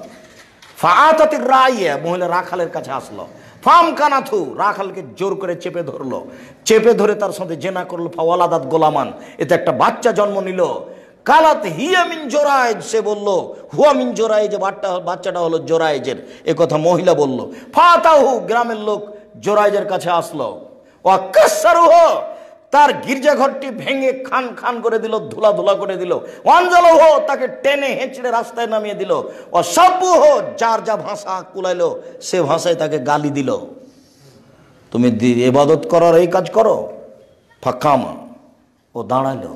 তাতে রায় মহিলা রাখালের কাছে আসলো ফাম কানাথু রাখালকে জোর করে চেপে ধরলো চেপে ধরে তার সাথে জেনা করলো ফাওয়ালাদাত গোলামান এতে একটা বাচ্চা জন্ম নিল কালাত হিয়ামিন জোরায়েজ সে বলল হুয়ামিন জোরায়জ বাচ্চা বাচ্চাটা হলো জোরায়েজের এ কথা মহিলা বলল ফাতাহু গ্রামের লোক জোরায়েজের কাছে আসলো ও কাসারু তার গির্জাঘরটি ভেঙে খান খান করে দিল ধুলা ধুলা করে দিল অঞ্জল হো তাকে টেনে হেঁচড়ে রাস্তায় নামিয়ে দিল অসভ্য হো যার যা ভাষা কুলাইলো সে ভাষায় তাকে গালি দিল তুমি এবাদত করার এই কাজ করো ফাঁকামা ও দাঁড়ালো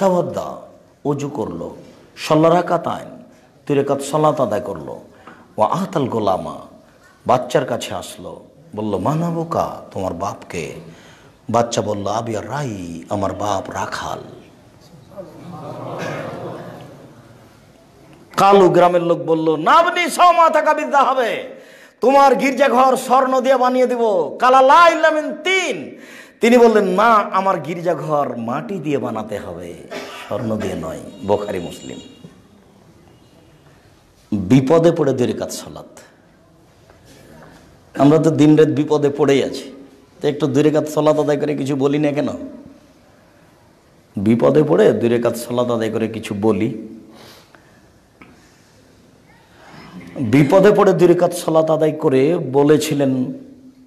তাবদ্দা অজু করলো সল্লারাকাত আইন তুই রেখাত আদায় করলো ও আহতাল গোলামা বাচ্চার কাছে আসলো বলল মানাবোকা তোমার বাপকে বাচ্চা বলল আবি আর রাই আমার বাপ রাখাল কালু গ্রামের লোক বলল নাবনি সমা থাকা হবে তোমার গির্জাঘর স্বর্ণ দিয়ে বানিয়ে দেব কালালা ইল্লামিন তিন তিনি বললেন না আমার গির্জাঘর মাটি দিয়ে বানাতে হবে স্বর্ণ দিয়ে নয় বোখারি মুসলিম বিপদে পড়ে দেরি কাজ সালাত আমরা তো দিন রাত বিপদে পড়েই আছি তো একটু দুই রেখাত সলাত আদায় করে কিছু বলি না কেন বিপদে পড়ে দুই কাত সলাত আদায় করে কিছু বলি বিপদে পড়ে দুই কাত সলাত আদায় করে বলেছিলেন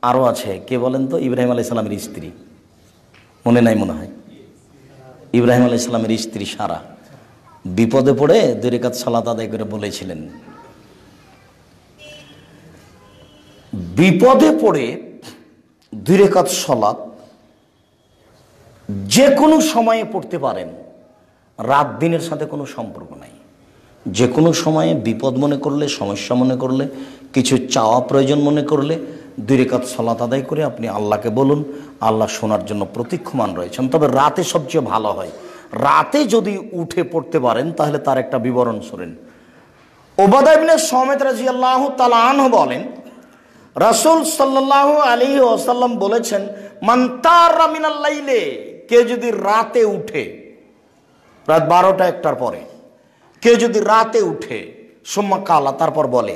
আরও আছে কে বলেন তো ইব্রাহিম আলি সালামের স্ত্রী মনে নাই মনে হয় ইব্রাহিম আলি সালামের স্ত্রী সারা বিপদে পড়ে দুই কাত সলাত আদায় করে বলেছিলেন বিপদে পড়ে দুই রেখাত সলাপ যে কোনো সময়ে পড়তে পারেন রাত দিনের সাথে কোনো সম্পর্ক নাই যে কোনো সময়ে বিপদ মনে করলে সমস্যা মনে করলে কিছু চাওয়া প্রয়োজন মনে করলে দুই রেখাত সলাত আদায় করে আপনি আল্লাহকে বলুন আল্লাহ শোনার জন্য প্রতীক্ষমান রয়েছেন তবে রাতে সবচেয়ে ভালো হয় রাতে যদি উঠে পড়তে পারেন তাহলে তার একটা বিবরণ শোনেন ওবাদাবিনের সমেত রাজি আল্লাহ তালা বলেন রাসুল সাল্লাহ আলী ওসাল্লাম বলেছেন মান্তার রামিনাল্লাইলে কে যদি রাতে উঠে রাত বারোটা একটার পরে কেউ যদি রাতে উঠে সোম্মা কালা তারপর বলে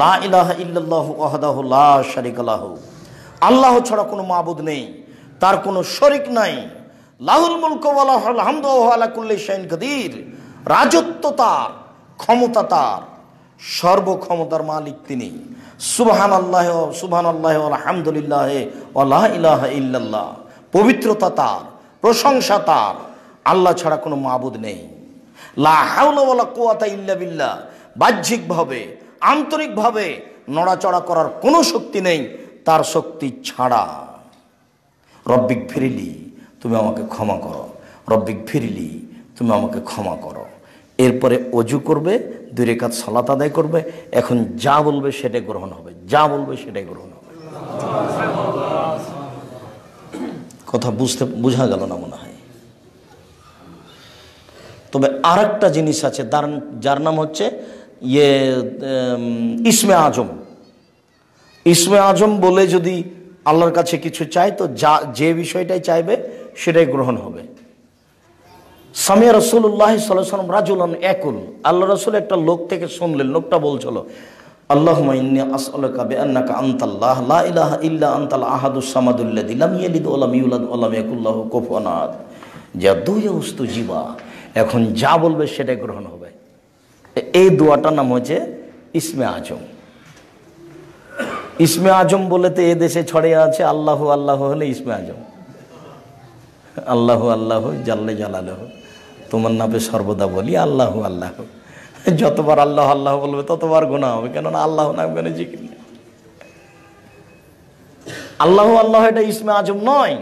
লা ইল্লাল্লাহ আল্লাহ ছাড়া কোনো মাবুদ নেই তার কোনো শরিক নাই লাহুল মুলক ওয়ালাহুল আলা কুল্লি শাইন রাজত্ব তার ক্ষমতা তার সর্বক্ষমতার মালিক তিনি সুবহান আল্লাহ সুবহান আল্লাহ আলহামদুলিল্লাহ আল্লাহ ইলাহ ইল্লাল্লাহ পবিত্রতা তার প্রশংসা তার আল্লাহ ছাড়া কোনো মাবুদ নেই লা কুয়াতা ইল্লা বিল্লাহ বাহ্যিকভাবে আন্তরিকভাবে নড়াচড়া করার কোনো শক্তি নেই তার শক্তি ছাড়া রব্বিক ফিরিলি তুমি আমাকে ক্ষমা করো রব্বিক ফিরিলি তুমি আমাকে ক্ষমা করো এরপরে অজু করবে দুই রেখাত সলাত আদায় করবে এখন যা বলবে সেটাই গ্রহণ হবে যা বলবে সেটাই গ্রহণ হবে কথা বুঝতে বোঝা গেল না মনে হয় তবে আর জিনিস আছে যার নাম হচ্ছে ইয়ে ইসমে আজম ইসমে আজম বলে যদি আল্লাহর কাছে কিছু চায় তো যা যে বিষয়টাই চাইবে সেটাই গ্রহণ হবে সামিয়া রসুল্লাহ সাল্লাম রাজুল একুল আল্লাহ রসুল একটা লোক থেকে শুনলেন লোকটা বলছিল আল্লাহ এখন যা বলবে সেটাই গ্রহণ হবে এই দোয়াটার নাম হচ্ছে ইসমে আজম ইসমে আজম বলে তো এ দেশে ছড়ে আছে আল্লাহ আল্লাহ হলে ইসমে আজম আল্লাহ আল্লাহ জাল্লে জালালহ তোমার নামে সর্বদা বলি আল্লাহ আল্লাহ যতবার আল্লাহ আল্লাহ বলবে ততবার গুণা হবে কেননা আল্লাহ নাম না জিকির আল্লাহ আল্লাহ এটা ইসমে আজম নয়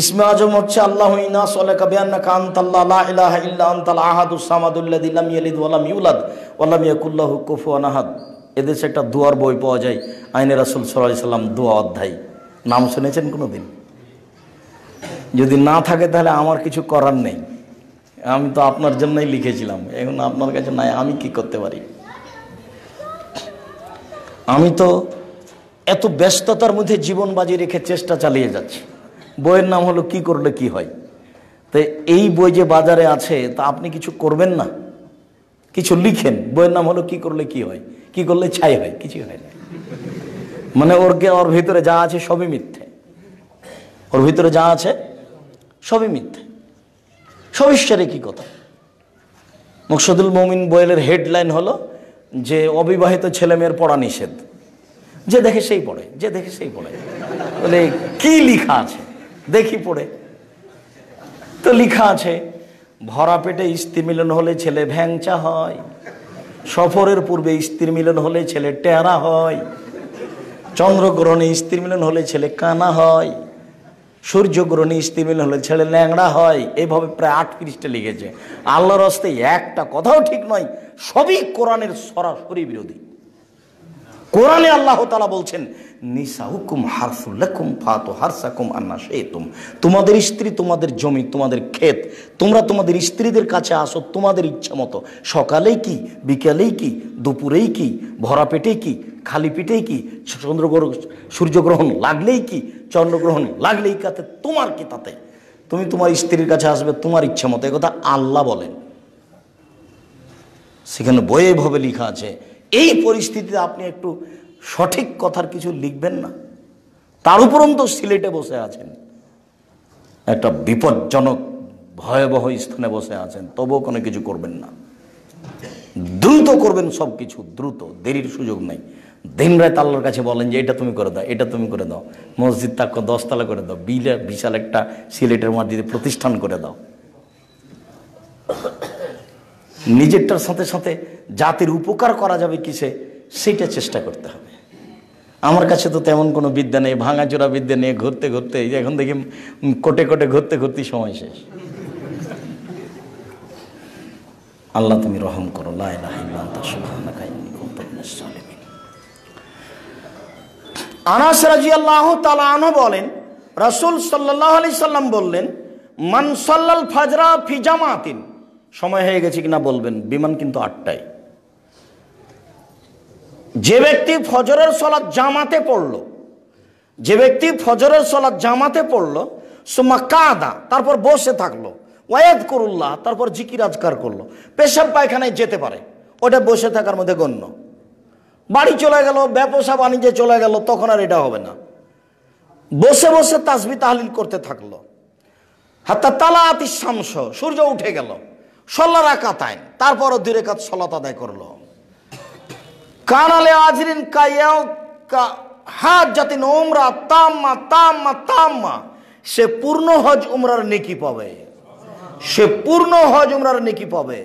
ইসমে আজম হচ্ছে আল্লাহ ইনা আহাদ এদেশে একটা দোয়ার বই পাওয়া যায় আইনে রাসুল সাল্লাল্লাহু সাল্লাম দুয়া অধ্যায় নাম শুনেছেন কোনো দিন যদি না থাকে তাহলে আমার কিছু করার নেই আমি তো আপনার জন্যই লিখেছিলাম এখন আপনার কাছে নাই আমি কি করতে পারি আমি তো এত ব্যস্ততার মধ্যে জীবন বাজি রেখে চেষ্টা চালিয়ে যাচ্ছি বইয়ের নাম হলো কি করলে কি হয় তো এই বই যে বাজারে আছে তা আপনি কিছু করবেন না কিছু লিখেন বইয়ের নাম হলো কি করলে কি হয় কি করলে ছাই হয় কিছুই হয় না মানে ওর ওর ভিতরে যা আছে সবই মিথ্যে ওর ভিতরে যা আছে সবই মিথ্যে ঈশ্বরে কি কথা মকসুদুল মমিন বয়েলের হেডলাইন হলো যে অবিবাহিত ছেলেমেয়ের পড়া নিষেধ যে দেখে সেই পড়ে যে দেখে সেই পড়ে বলে কি লিখা আছে দেখি পড়ে তো লিখা আছে ভরা পেটে স্ত্রী মিলন হলে ছেলে ভ্যাংচা হয় সফরের পূর্বে স্ত্রী মিলন হলে ছেলে টেরা হয় চন্দ্রগ্রহণে স্ত্রী মিলন হলে ছেলে কানা হয় সূর্যগ্রহণে স্ত্রী মিলন হলে ছেলে ল্যাংড়া হয় এভাবে প্রায় আট পৃষ্ঠে লিখেছে আল্লাহর হস্তে একটা কথাও ঠিক নয় সবই কোরআনের সরাসরি বিরোধী কোরআনে আল্লাহ তালা বলছেন নিসা হুকুম হারসুল্লাকুম ফাতো হারসাকুম আন্না তুম তোমাদের স্ত্রী তোমাদের জমি তোমাদের ক্ষেত তোমরা তোমাদের স্ত্রীদের কাছে আসো তোমাদের ইচ্ছা মতো সকালেই কি বিকালেই কি দুপুরেই কি ভরা পেটে কি খালি পিঠেই কি চন্দ্রগ্রহণ সূর্যগ্রহণ লাগলেই কি চন্দ্রগ্রহণ লাগলেই কাতে তোমার কি তাতে তুমি তোমার স্ত্রীর কাছে আসবে তোমার ইচ্ছা মতো কথা আল্লাহ বলেন সেখানে বইয়ে ভাবে লেখা আছে এই পরিস্থিতিতে আপনি একটু সঠিক কথার কিছু লিখবেন না তার উপরন্ত সিলেটে বসে আছেন একটা বিপজ্জনক ভয়াবহ স্থানে বসে আছেন তবুও কোনো কিছু করবেন না দ্রুত করবেন সব কিছু দ্রুত দেরির সুযোগ নেই দিন রায় তাল্লার কাছে বলেন যে এটা তুমি করে দাও এটা তুমি করে দাও মসজিদ তাক দশতলা করে দাও বিলে বিশাল একটা সিলেটের মাটিতে প্রতিষ্ঠান করে দাও নিজেরটার সাথে সাথে জাতির উপকার করা যাবে কিসে সেটা চেষ্টা করতে হবে আমার কাছে তো তেমন কোনো বিদ্যা নেই ভাঙাচোরা বিদ্যা নিয়ে ঘুরতে ঘুরতে এখন দেখি কোটে কোটে ঘুরতে ঘুরতে সময় শেষ আল্লাহ তুমি রহম করো আনাস রাজি আল্লাহ বলেন রসুল সাল্লাহ আলি সাল্লাম বললেন মানসাল্লাল ফাজরা ফিজামাতিন সময় হয়ে গেছে কিনা বলবেন বিমান কিন্তু আটটায় যে ব্যক্তি ফজরের সলাদ জামাতে পড়ল যে ব্যক্তি ফজরের সলাদ জামাতে পড়ল সুমা কাদা তারপর বসে থাকলো ওয়েদ করুল্লাহ তারপর জিকির আজকার করলো পেশাব পায়খানায় যেতে পারে ওটা বসে থাকার মধ্যে গণ্য বাড়ি চলে গেল ব্যবসা বাণিজ্যে চলে গেল তখন আর এটা হবে না বসে বসে তাসবি তাহলিল করতে থাকলো হাত তালা আতিস সূর্য উঠে গেল সল্লা রাকাতায় তারপরও দুই রেখাত সল্লাত আদায় করলো কানালে আজরিন কাইয়াও হাত জাতি ওমরা তাম্মা তাম্মা তাম্মা সে পূর্ণ হজ উমরার নেকি পাবে সে পূর্ণ হজ উমরার নেকি পাবে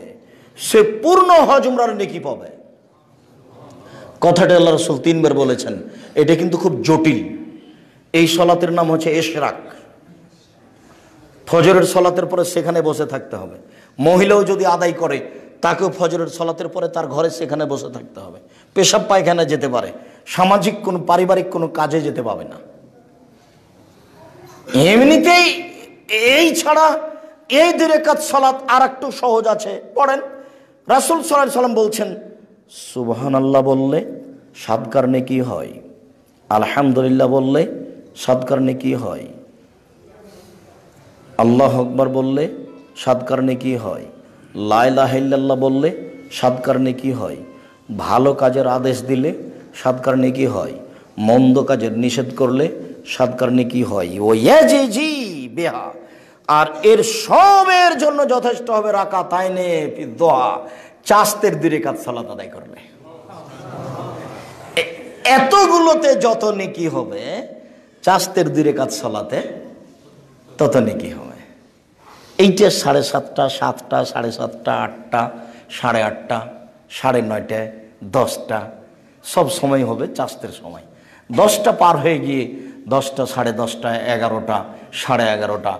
সে পূর্ণ হজ উমরার নেকি পাবে কথাটা আল্লাহ রসুল তিনবার বলেছেন এটা কিন্তু খুব জটিল এই সলাতের নাম হচ্ছে এশরাক ফজরের সলাতের পরে সেখানে বসে থাকতে হবে মহিলাও যদি আদায় করে তাকেও ফজরের সলাতের পরে তার ঘরে সেখানে বসে থাকতে হবে পেশাব পায়খানা যেতে পারে সামাজিক কোনো পারিবারিক কোনো কাজে যেতে পাবে না এমনিতেই এই ছাড়া এই কাজ সলাৎ আর একটু সহজ আছে পড়েন রাসুল সাল সাল্লাম বলছেন সুবহান আল্লাহ বললে সাত কারণে কি হয় আলহামদুলিল্লাহ বললে সাত কারণে কি হয় আল্লাহ আকবর বললে সাত কারণে কি হয় লাইলাহিল্লাল্লাহ বললে সাত কারণে কি হয় ভালো কাজের আদেশ দিলে সাত কারণে কি হয় মন্দ কাজের নিষেধ করলে সাত কারণে কি হয় ও জি জি বেহা আর এর সবের জন্য যথেষ্ট হবে রাখা তাই নে দোয়া চাস্তের দূরে কাজ সালাত আদায় করলে এতগুলোতে যত নেকি হবে চাস্তের দূরে কাজ সালাতে তত নেকি হবে এইটা সাড়ে সাতটা সাতটা সাড়ে সাতটা আটটা সাড়ে আটটা সাড়ে নয়টায় দশটা সব সময় হবে চাষতের সময় দশটা পার হয়ে গিয়ে দশটা সাড়ে দশটা এগারোটা সাড়ে এগারোটা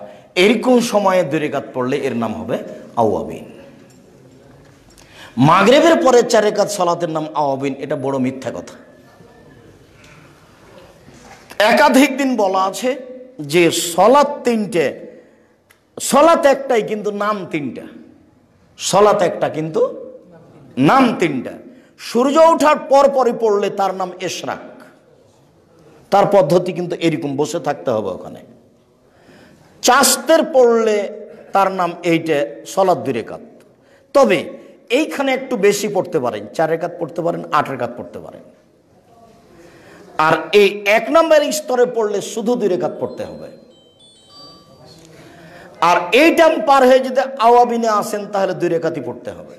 এরকম সময়ে দুরেকাত পড়লে এর নাম হবে আওয়াবিন মাগরেবের পরে চারেকাত সলাতের নাম আওয়াবিন এটা বড় মিথ্যা কথা একাধিক দিন বলা আছে যে সলাত তিনটে সলাত একটাই কিন্তু নাম তিনটা সলাত একটা কিন্তু নাম তিনটা সূর্য ওঠার পর পরই পড়লে তার নাম এশরাক তার পদ্ধতি কিন্তু এরকম বসে থাকতে হবে ওখানে চাস্তের পড়লে তার নাম এইটা সলাদ দুরেকাত তবে এইখানে একটু বেশি পড়তে পারেন চারের কাত পড়তে পারেন আটের কাত পড়তে পারেন আর এই এক নম্বর স্তরে পড়লে শুধু দুরেকাত পড়তে হবে আর এই টাইম পার হয়ে যদি আওয়াবিনে আসেন তাহলে দুই রেখাতি পড়তে হবে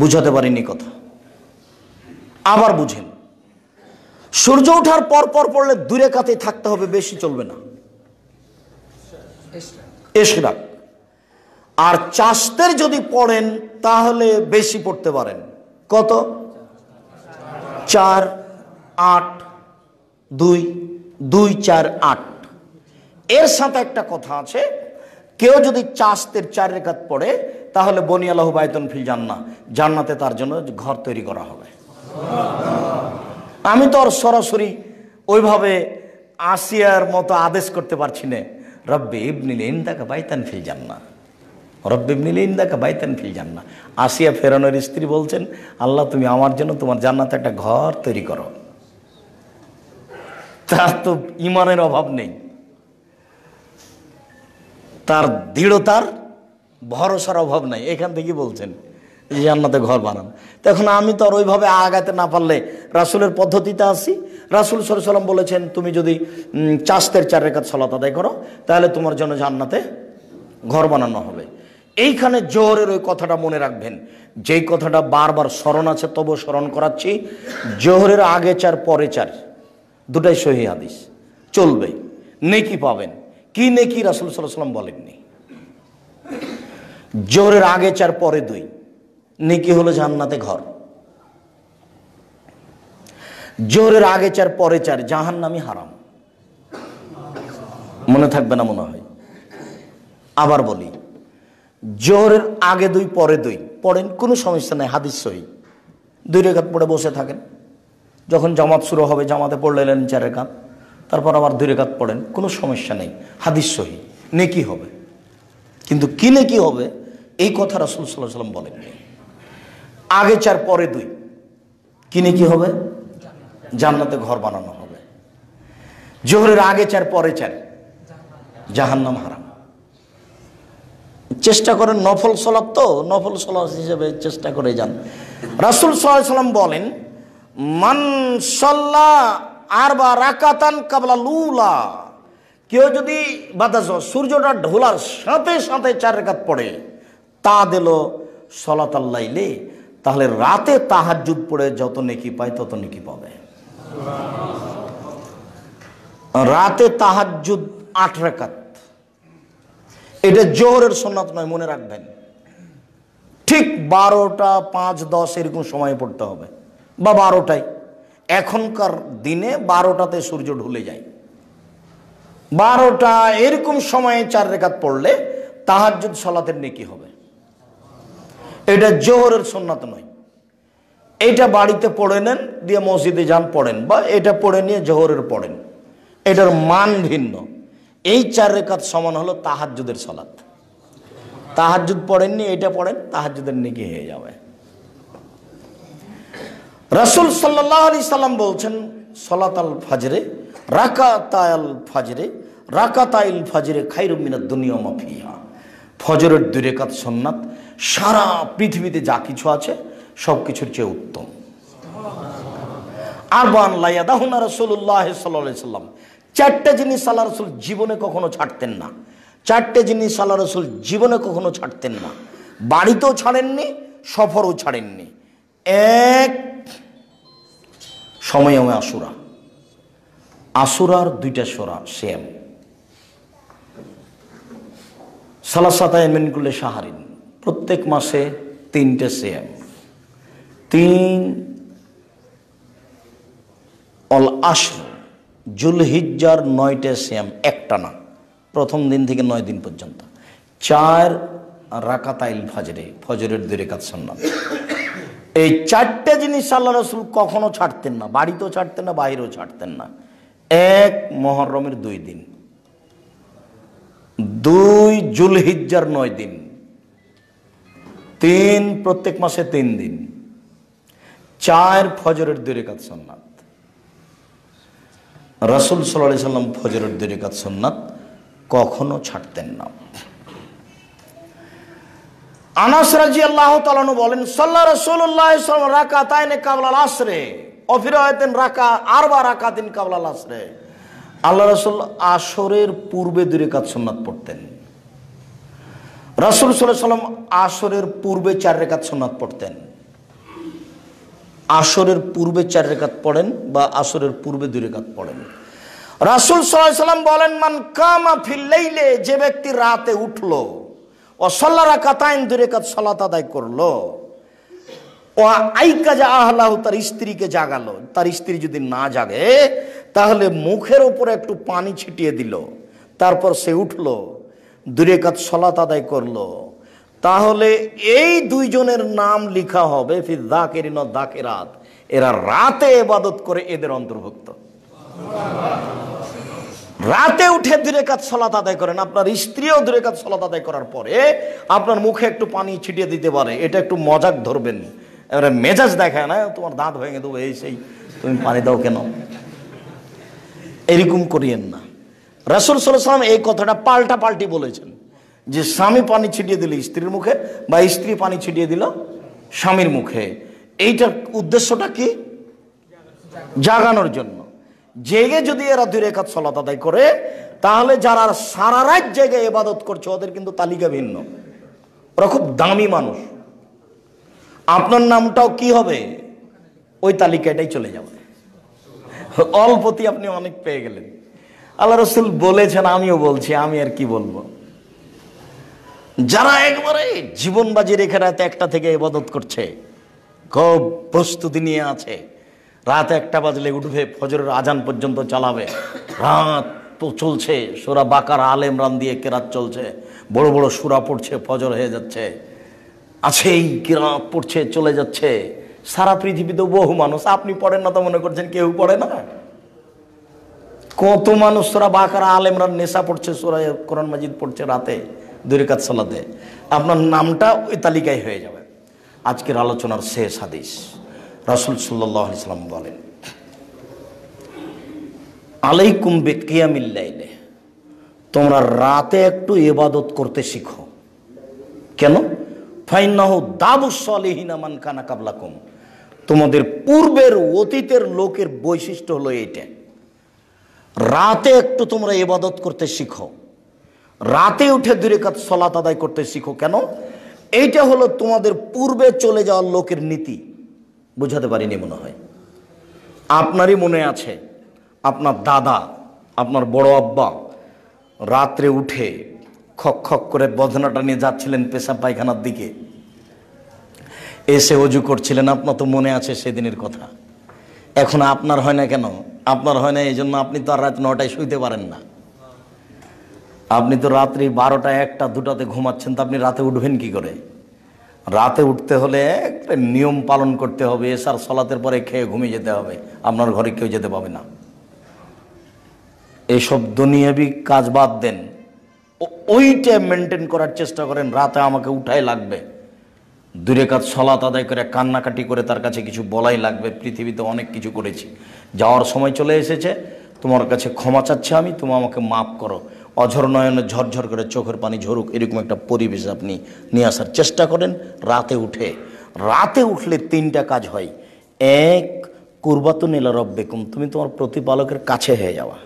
বুঝাতে পারিনি কথা আবার বুঝেন সূর্য ওঠার পর পর পড়লে দুই রেখাতেই থাকতে হবে বেশি চলবে না এসরাক আর চাষের যদি পড়েন তাহলে বেশি পড়তে পারেন কত চার আট দুই দুই চার আট এর সাথে একটা কথা আছে কেউ যদি চাষের চার রেখাত পড়ে তাহলে বনি আলহ বায়তন ফিল না জান্নাতে তার জন্য ঘর তৈরি করা হবে আমি তো আর সরাসরি ওইভাবে আসিয়ার মতো আদেশ করতে পারছি না রব্বে ইবনিল ইন্দাকে বাইতান ফিল না রব্বে ইবনিল ইন্দাকে বাইতান ফিল না আসিয়া ফেরানোর স্ত্রী বলছেন আল্লাহ তুমি আমার জন্য তোমার জান্নাতে একটা ঘর তৈরি করো তার তো ইমানের অভাব নেই তার দৃঢ়তার ভরসার অভাব নাই এখান থেকে বলছেন যে জান্নাতে ঘর বানান তখন আমি তো আর ওইভাবে আগাতে না পারলে রাসুলের পদ্ধতিতে আসি রাসুল সরসাল্লাম বলেছেন তুমি যদি চাষতের চার রেখা ছলা আদায় করো তাহলে তোমার জন্য জান্নাতে ঘর বানানো হবে এইখানে জোহরের ওই কথাটা মনে রাখবেন যেই কথাটা বারবার স্মরণ আছে তবু স্মরণ করাচ্ছি জোহরের আগে চার পরে চার দুটাই সহি হাদিস চলবে নেকি পাবেন কি নেকি রাসুল সাল্লাম বলেননি জোরের আগে চার পরে দুই নেকি হলো জান্নাতে ঘর জোরের আগে চার পরে চার জাহান নামি হারাম মনে থাকবে না মনে হয় আবার বলি জোহরের আগে দুই পরে দুই পড়েন কোনো সমস্যা নেই হাদিস সহি দুই রেখাত পড়ে বসে থাকেন যখন জামাত শুরু হবে জামাতে পড়লেন চার রেখাত তারপর আবার দুই রেখাত পড়েন কোনো সমস্যা নেই হাদিস সহি নেকি হবে কিন্তু কি নেকি হবে এই কথা রাসুল সাল্লাহ সাল্লাম বলেন আগে চার পরে দুই কিনে নেকি হবে জান্নাতে ঘর বানানো হবে জোহরের আগে চার পরে চার জাহান্নাম হারাম চেষ্টা করেন নফল সলাপ তো নফল সলাপ হিসেবে চেষ্টা করে যান রাসুল সাল্লাম বলেন মান আর বা রাকাতান কাবলা লুলা কেউ যদি বাতাস সূর্যটা ঢোলার সাথে সাথে চার রেখাত পড়ে তা দিল সলাতাল্লাইলে তাহলে রাতে তাহাজুদ পড়ে যত নেকি পায় তত নেকি পাবে রাতে তাহাজুদ আট রেখাত এটা জোহরের সন্ন্যাত নয় মনে রাখবেন ঠিক বারোটা পাঁচ দশ এরকম সময় পড়তে হবে বা বারোটায় এখনকার দিনে বারোটাতে সূর্য ঢুলে যায় বারোটা এরকম সময়ে চার রেখাত পড়লে যদি সলাতের নেকি হবে এটা জোহরের সন্ন্যাত নয় এটা বাড়িতে পড়ে নেন দিয়ে মসজিদে যান পড়েন বা এটা পড়ে নিয়ে জোহরের পড়েন এটার মান ভিন্ন এই চার রেখাত সমান হলো তাহাজুদের সলাত তাহাজুদ পড়েননি এটা পড়েন তাহাজুদের নেকি হয়ে যাবে রাসুল সাল্লাহ আলি সাল্লাম বলছেন সলাত আল ফাজরে রাকা তায়াল ফাজরে রাকা তাইল ফাজরে খাইরুমিনা দুনিয়া মাফিয়া ফজরের দুরেকাত সন্ন্যাত সারা পৃথিবীতে যা কিছু আছে সব কিছুর চেয়ে উত্তম আর বান লাইয়াদাহুনা রসুল্লাহ সাল্লা সাল্লাম চারটে জিনিস আল্লাহ রসুল জীবনে কখনো ছাড়তেন না চারটে জিনিস আল্লাহ রসুল জীবনে কখনো ছাড়তেন না বাড়িতেও ছাড়েননি সফরও ছাড়েননি এক সময়মে আসুরা আসুরার দুইটা সোরা শ্যাম সালাসাতায় করলে সাহারিন প্রত্যেক মাসে তিনটে শ্যাম তিন অল আশর জুলহিজ্জার নয়টে শ্যাম একটানা প্রথম দিন থেকে নয় দিন পর্যন্ত চার রাকাতাইল ফজরে ফজরের দুই রেখাত সন্ন্যাস এই চারটে জিনিস আল্লাহ রসুল কখনো ছাড়তেন না বাড়িতেও ছাড়তেন না বাহিরেও ছাড়তেন না এক মহরমের দুই দিন দুই জুলহিজ্জার নয় দিন তিন প্রত্যেক মাসে তিন দিন চার ফজরের দুই রেখাত সন্ন্যাত রসুল সাল্লাহ সাল্লাম ফজরের দুই রেখাত সন্ন্যাত কখনো ছাড়তেন না আনাস রাজি আল্লাহ বলেন সাল্লাহ রসুল্লাহ রাকা তাইনে কাবলাল আসরে অফিরায়তেন রাকা আর বা রাকা দিন কাবলাল আসরে আল্লাহ রসুল আসরের পূর্বে দূরে কাজ সোনাত পড়তেন রাসুল সাল্লাহ সাল্লাম আসরের পূর্বে চার রেখাত সোনাত পড়তেন আসরের পূর্বে চার রেখাত পড়েন বা আসরের পূর্বে দুই রেখাত পড়েন রাসুল সাল্লাহ সাল্লাম বলেন মান কামা ফিল্লাইলে যে ব্যক্তি রাতে উঠলো অসল্লারা কাতায়ন দূরে কাত সলাত আদায় করলো ও আইকা যা আহ্লাহ তার স্ত্রীকে জাগালো তার স্ত্রী যদি না জাগে তাহলে মুখের ওপরে একটু পানি ছিটিয়ে দিল তারপর সে উঠল দূরে কাত সলাত আদায় করলো তাহলে এই দুইজনের নাম লিখা হবে ফির দাকের দাকেরাত এরা রাতে এবাদত করে এদের অন্তর্ভুক্ত রাতে উঠে দূরে কাজ সলাত আদায় করেন আপনার স্ত্রীও দূরে কাজ সলাত আদায় করার পরে আপনার মুখে একটু পানি ছিটিয়ে দিতে পারে এটা একটু মজাক ধরবেন এবারে মেজাজ দেখায় না তোমার দাঁত ভেঙে দেবো এই সেই তুমি পানি দাও কেন এরকম করিয়েন না রাসুল সাল্লাম এই কথাটা পাল্টা পাল্টি বলেছেন যে স্বামী পানি ছিটিয়ে দিল স্ত্রীর মুখে বা স্ত্রী পানি ছিটিয়ে দিল স্বামীর মুখে এইটার উদ্দেশ্যটা কি জাগানোর জন্য জেগে যদি এরা দুই রেখাত সলাত আদায় করে তাহলে যারা সারা রাত জেগে এবাদত করছে ওদের কিন্তু তালিকা ভিন্ন ওরা খুব দামি মানুষ আপনার নামটাও কি হবে ওই তালিকাটাই চলে যাবে অল্পতি আপনি অনেক পেয়ে গেলেন আল্লাহ রসুল বলেছেন আমিও বলছি আমি আর কি বলবো যারা একবারে জীবনবাজি রেখে রাতে একটা থেকে এবাদত করছে খুব প্রস্তুতি নিয়ে আছে রাত একটা বাজলে উঠবে ফজরের আজান পর্যন্ত চালাবে রাত চলছে সোরা বাকার আল ইমরান দিয়ে কেরাত চলছে বড় বড় সুরা পড়ছে ফজর হয়ে যাচ্ছে আছেই কেরাত পড়ছে চলে যাচ্ছে সারা পৃথিবীতে বহু মানুষ আপনি পড়েন না তো মনে করছেন কেউ পড়ে না কত মানুষ সোরা বাকার আল ইমরান নেশা পড়ছে সোরা কোরআন মাজিদ পড়ছে রাতে দুরিকাত সালাতে আপনার নামটা ওই তালিকায় হয়ে যাবে আজকের আলোচনার শেষ হাদিস রাসুল সাল্লাহ ইসলাম বলেন আলাইকুম বেকিয়ামিল্লাইলে তোমরা রাতে একটু এবাদত করতে শিখো কেন ফাইনাহ দাবুসলিহীনামান খানা কাবলাকুম তোমাদের পূর্বের অতীতের লোকের বৈশিষ্ট্য হলো এইটা রাতে একটু তোমরা এবাদত করতে শিখো রাতে উঠে দূরে কাজ সলাত আদায় করতে শিখো কেন এইটা হলো তোমাদের পূর্বে চলে যাওয়ার লোকের নীতি বোঝাতে পারিনি মনে হয় আপনারই মনে আছে আপনার দাদা আপনার বড় আব্বা রাত্রে উঠে খক খক করে বদনাটা নিয়ে যাচ্ছিলেন পেশা পায়খানার দিকে এসে অজু করছিলেন আপনার তো মনে আছে সেদিনের কথা এখন আপনার হয় না কেন আপনার হয় না এই জন্য আপনি তো আর রাত নটায় শুইতে পারেন না আপনি তো রাত্রি বারোটা একটা দুটাতে ঘুমাচ্ছেন তো আপনি রাতে উঠবেন কি করে রাতে উঠতে হলে নিয়ম পালন করতে হবে এসার সলাতের পরে খেয়ে ঘুমিয়ে যেতে হবে আপনার ঘরে কেউ যেতে পাবে না এসব দুনিয়াবি কাজ বাদ দেন ওইটা মেনটেন করার চেষ্টা করেন রাতে আমাকে উঠাই লাগবে দূরে কাজ সলাত আদায় করে কান্নাকাটি করে তার কাছে কিছু বলাই লাগবে পৃথিবীতে অনেক কিছু করেছি যাওয়ার সময় চলে এসেছে তোমার কাছে ক্ষমা চাচ্ছে আমি তুমি আমাকে মাফ করো অঝর নয়নে ঝরঝর করে চোখের পানি ঝরুক এরকম একটা পরিবেশ আপনি নিয়ে আসার চেষ্টা করেন রাতে উঠে রাতে উঠলে তিনটা কাজ হয় এক কুরবাতুন এলা বেকুম তুমি তোমার প্রতিপালকের কাছে হয়ে যাওয়া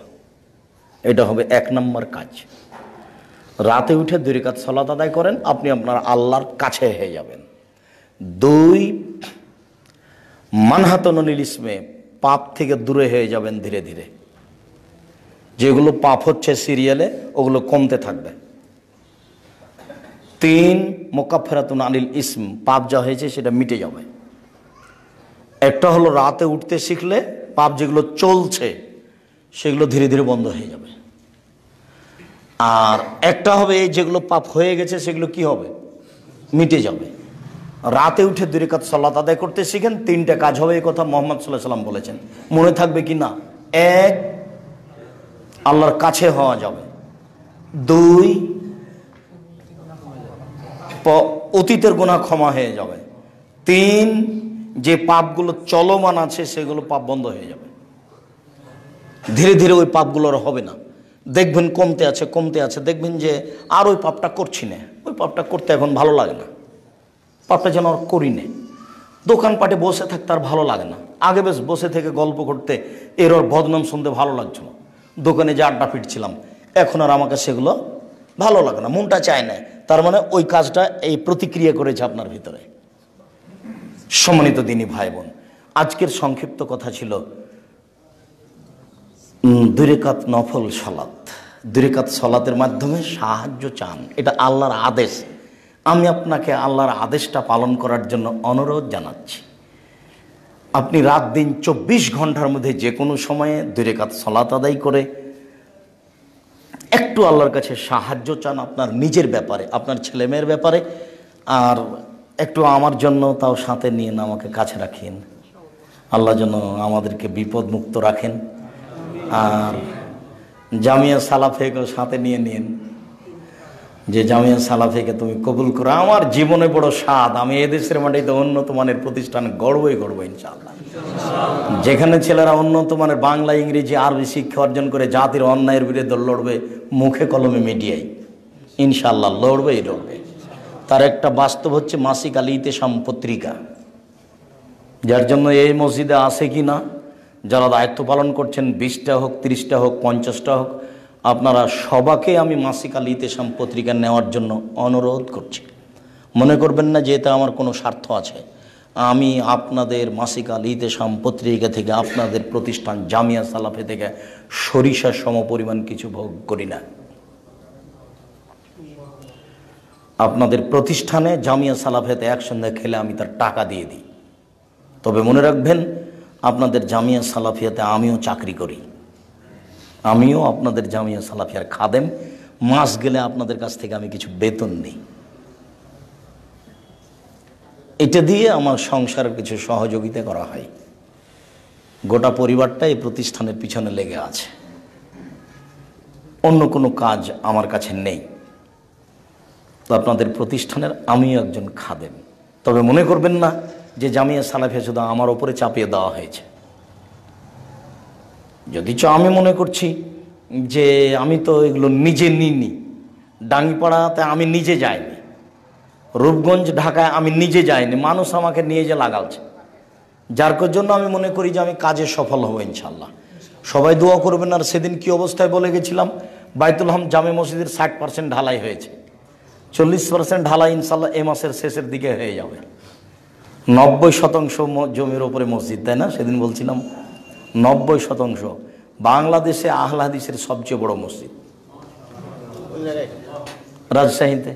এটা হবে এক নম্বর কাজ রাতে উঠে দুই কাজ সলাত আদায় করেন আপনি আপনার আল্লাহর কাছে হয়ে যাবেন দুই মানহাতন ইসমে পাপ থেকে দূরে হয়ে যাবেন ধীরে ধীরে যেগুলো পাপ হচ্ছে সিরিয়ালে ওগুলো কমতে থাকবে তিন মোকাফেরাতুন আনিল ইসম পাপ যা হয়েছে সেটা মিটে যাবে একটা হলো রাতে উঠতে শিখলে পাপ যেগুলো চলছে সেগুলো ধীরে ধীরে বন্ধ হয়ে যাবে আর একটা হবে এই যেগুলো পাপ হয়ে গেছে সেগুলো কি হবে মিটে যাবে রাতে উঠে দুরিকাত সাল্লাত আদায় করতে শিখেন তিনটা কাজ হবে এই কথা মোহাম্মদ সাল্লাহ সাল্লাম বলেছেন মনে থাকবে কি না এক আল্লাহর কাছে হওয়া যাবে দুই অতীতের গোনা ক্ষমা হয়ে যাবে তিন যে পাপগুলো চলমান আছে সেগুলো পাপ বন্ধ হয়ে যাবে ধীরে ধীরে ওই পাপগুলোর হবে না দেখবেন কমতে আছে কমতে আছে দেখবেন যে আর ওই পাপটা করছি না ওই পাপটা করতে এখন ভালো লাগে না পাপটা যেন আর করি না দোকানপাটে বসে থাকতে আর ভালো লাগে না আগে বেশ বসে থেকে গল্প করতে এর ওর বদনাম শুনতে ভালো লাগছিল দোকানে যে আড্ডা পিটছিলাম এখন আর আমাকে সেগুলো ভালো লাগে না মনটা চায় না তার মানে ওই কাজটা এই প্রতিক্রিয়া করেছে আপনার ভিতরে সম্মানিত দিনই ভাই বোন আজকের সংক্ষিপ্ত কথা ছিল দুরেকাত নফল সলাত দুরেকাত সলাতের মাধ্যমে সাহায্য চান এটা আল্লাহর আদেশ আমি আপনাকে আল্লাহর আদেশটা পালন করার জন্য অনুরোধ জানাচ্ছি আপনি রাত দিন চব্বিশ ঘন্টার মধ্যে যে কোনো সময়ে দূরে কাত সলাত আদায় করে একটু আল্লাহর কাছে সাহায্য চান আপনার নিজের ব্যাপারে আপনার ছেলেমেয়ের ব্যাপারে আর একটু আমার জন্য তাও সাথে নিয়ে আমাকে কাছে রাখেন আল্লাহ যেন আমাদেরকে বিপদ মুক্ত রাখেন আর জামিয়া সালাফেকেও সাথে নিয়ে নিন যে জামিয়া থেকে তুমি কবুল করো আমার জীবনে বড় স্বাদ আমি এদেশের মাটিতে উন্নত মানের প্রতিষ্ঠান গড়বই গড়বো ইনশাল্লাহ যেখানে ছেলেরা উন্নত মানের বাংলা ইংরেজি আরবি শিক্ষা অর্জন করে জাতির অন্যায়ের বিরুদ্ধে লড়বে মুখে কলমে মিডিয়ায় ইনশাল্লাহ লড়বেই লড়বে তার একটা বাস্তব হচ্ছে মাসিক আলী ইতেসাম পত্রিকা যার জন্য এই মসজিদে আছে কি না যারা দায়িত্ব পালন করছেন বিশটা হোক ত্রিশটা হোক পঞ্চাশটা হোক আপনারা সবাকে আমি মাসিক আল ইতেসাম পত্রিকা নেওয়ার জন্য অনুরোধ করছি মনে করবেন না যে এটা আমার কোনো স্বার্থ আছে আমি আপনাদের মাসিক আল ইতেসাম পত্রিকা থেকে আপনাদের প্রতিষ্ঠান জামিয়া সালাফে থেকে সরিষার সমপরিমাণ কিছু ভোগ করি না আপনাদের প্রতিষ্ঠানে জামিয়া সালাফেতে একসঙ্গে খেলে আমি তার টাকা দিয়ে দিই তবে মনে রাখবেন আপনাদের জামিয়া সালাফিয়াতে আমিও চাকরি করি আমিও আপনাদের জামিয়া সালাফিয়ার খাদেম মাস গেলে আপনাদের কাছ থেকে আমি কিছু বেতন নিই এটা দিয়ে আমার সংসারের কিছু সহযোগিতা করা হয় গোটা পরিবারটা এই প্রতিষ্ঠানের পিছনে লেগে আছে অন্য কোনো কাজ আমার কাছে নেই তো আপনাদের প্রতিষ্ঠানের আমিও একজন খাদেম তবে মনে করবেন না যে জামিয়া সালাফিয়া শুধু আমার ওপরে চাপিয়ে দেওয়া হয়েছে যদিচ আমি মনে করছি যে আমি তো এগুলো নিজে নিইনি ডাঙ্গিপাড়াতে আমি নিজে যাইনি রূপগঞ্জ ঢাকায় আমি নিজে যাইনি মানুষ আমাকে নিয়ে যে লাগাচ্ছে যার জন্য আমি মনে করি যে আমি কাজে সফল হব ইনশাল্লাহ সবাই দোয়া করবেন আর সেদিন কি অবস্থায় বলে গেছিলাম বাইতুল হাম জামে মসজিদের ষাট পার্সেন্ট ঢালাই হয়েছে চল্লিশ পার্সেন্ট ঢালাই ইনশাল্লাহ এ মাসের শেষের দিকে হয়ে যাবে নব্বই শতাংশ জমির ওপরে মসজিদ তাই না সেদিন বলছিলাম নব্বই শতাংশ বাংলাদেশে আহল সবচেয়ে বড় মসজিদ রাজশাহীতে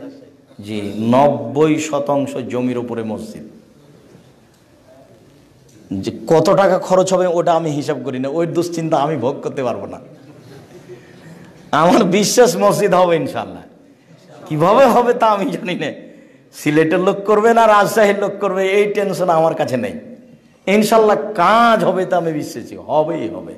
জি নব্বই শতাংশ জমির উপরে মসজিদ যে কত টাকা খরচ হবে ওটা আমি হিসাব করি না ওই দুশ্চিন্তা আমি ভোগ করতে পারবো না আমার বিশ্বাস মসজিদ হবে ইনশাল্লাহ কিভাবে হবে তা আমি জানি না সিলেটের লোক করবে না রাজশাহীর লোক করবে এই টেনশন আমার কাছে নেই ইনশাল্লাহ কাজ হবে তা আমি বিশ্বাসী হবেই হবে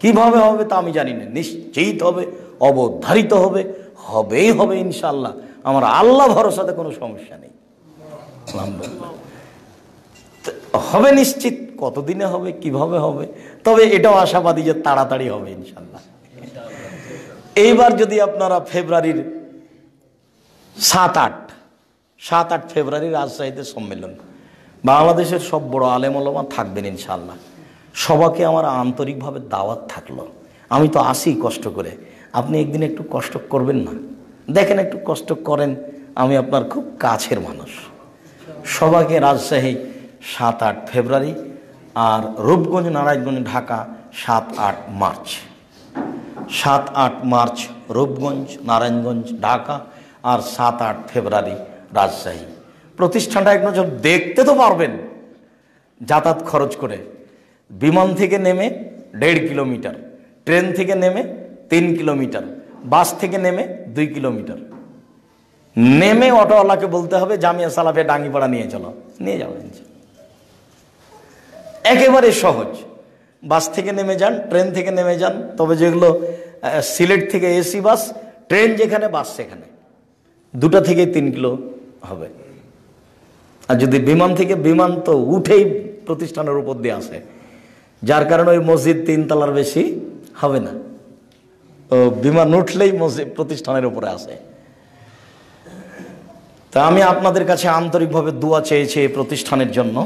কিভাবে হবে তা আমি জানি না নিশ্চিত হবে অবধারিত হবে হবেই হবে ইনশাল্লাহ আমার আল্লাহ ভরসাতে কোনো সমস্যা নেই হবে নিশ্চিত কতদিনে হবে কিভাবে হবে তবে এটাও আশাবাদী যে তাড়াতাড়ি হবে ইনশাল্লাহ এইবার যদি আপনারা ফেব্রুয়ারির সাত আট সাত আট ফেব্রুয়ারি রাজশাহীতে সম্মেলন বাংলাদেশের সব বড় আলেমলমা থাকবেন ইনশাল্লাহ সবাকে আমার আন্তরিকভাবে দাওয়াত থাকলো আমি তো আসি কষ্ট করে আপনি একদিন একটু কষ্ট করবেন না দেখেন একটু কষ্ট করেন আমি আপনার খুব কাছের মানুষ সবাকে রাজশাহী সাত আট ফেব্রুয়ারি আর রূপগঞ্জ নারায়ণগঞ্জ ঢাকা সাত আট মার্চ সাত আট মার্চ রূপগঞ্জ নারায়ণগঞ্জ ঢাকা আর সাত আট ফেব্রুয়ারি রাজশাহী প্রতিষ্ঠানটা এক নজর দেখতে তো পারবেন যাতায়াত খরচ করে বিমান থেকে নেমে দেড় কিলোমিটার ট্রেন থেকে নেমে তিন কিলোমিটার বাস থেকে নেমে দুই কিলোমিটার নেমে অটোওয়ালাকে বলতে হবে জামিয়া সালাফে ডাঙ্গিপাড়া নিয়ে চলো নিয়ে যাবেন একেবারে সহজ বাস থেকে নেমে যান ট্রেন থেকে নেমে যান তবে যেগুলো সিলেট থেকে এসি বাস ট্রেন যেখানে বাস সেখানে দুটা থেকে তিন কিলো হবে আর যদি বিমান থেকে বিমান তো উঠেই প্রতিষ্ঠানের উপর দিয়ে আসে যার কারণে ওই মসজিদ তিনতলার বেশি হবে না তো বিমান উঠলেই মসজিদ প্রতিষ্ঠানের উপরে আসে তা আমি আপনাদের কাছে আন্তরিকভাবে দোয়া চেয়েছি এই প্রতিষ্ঠানের জন্য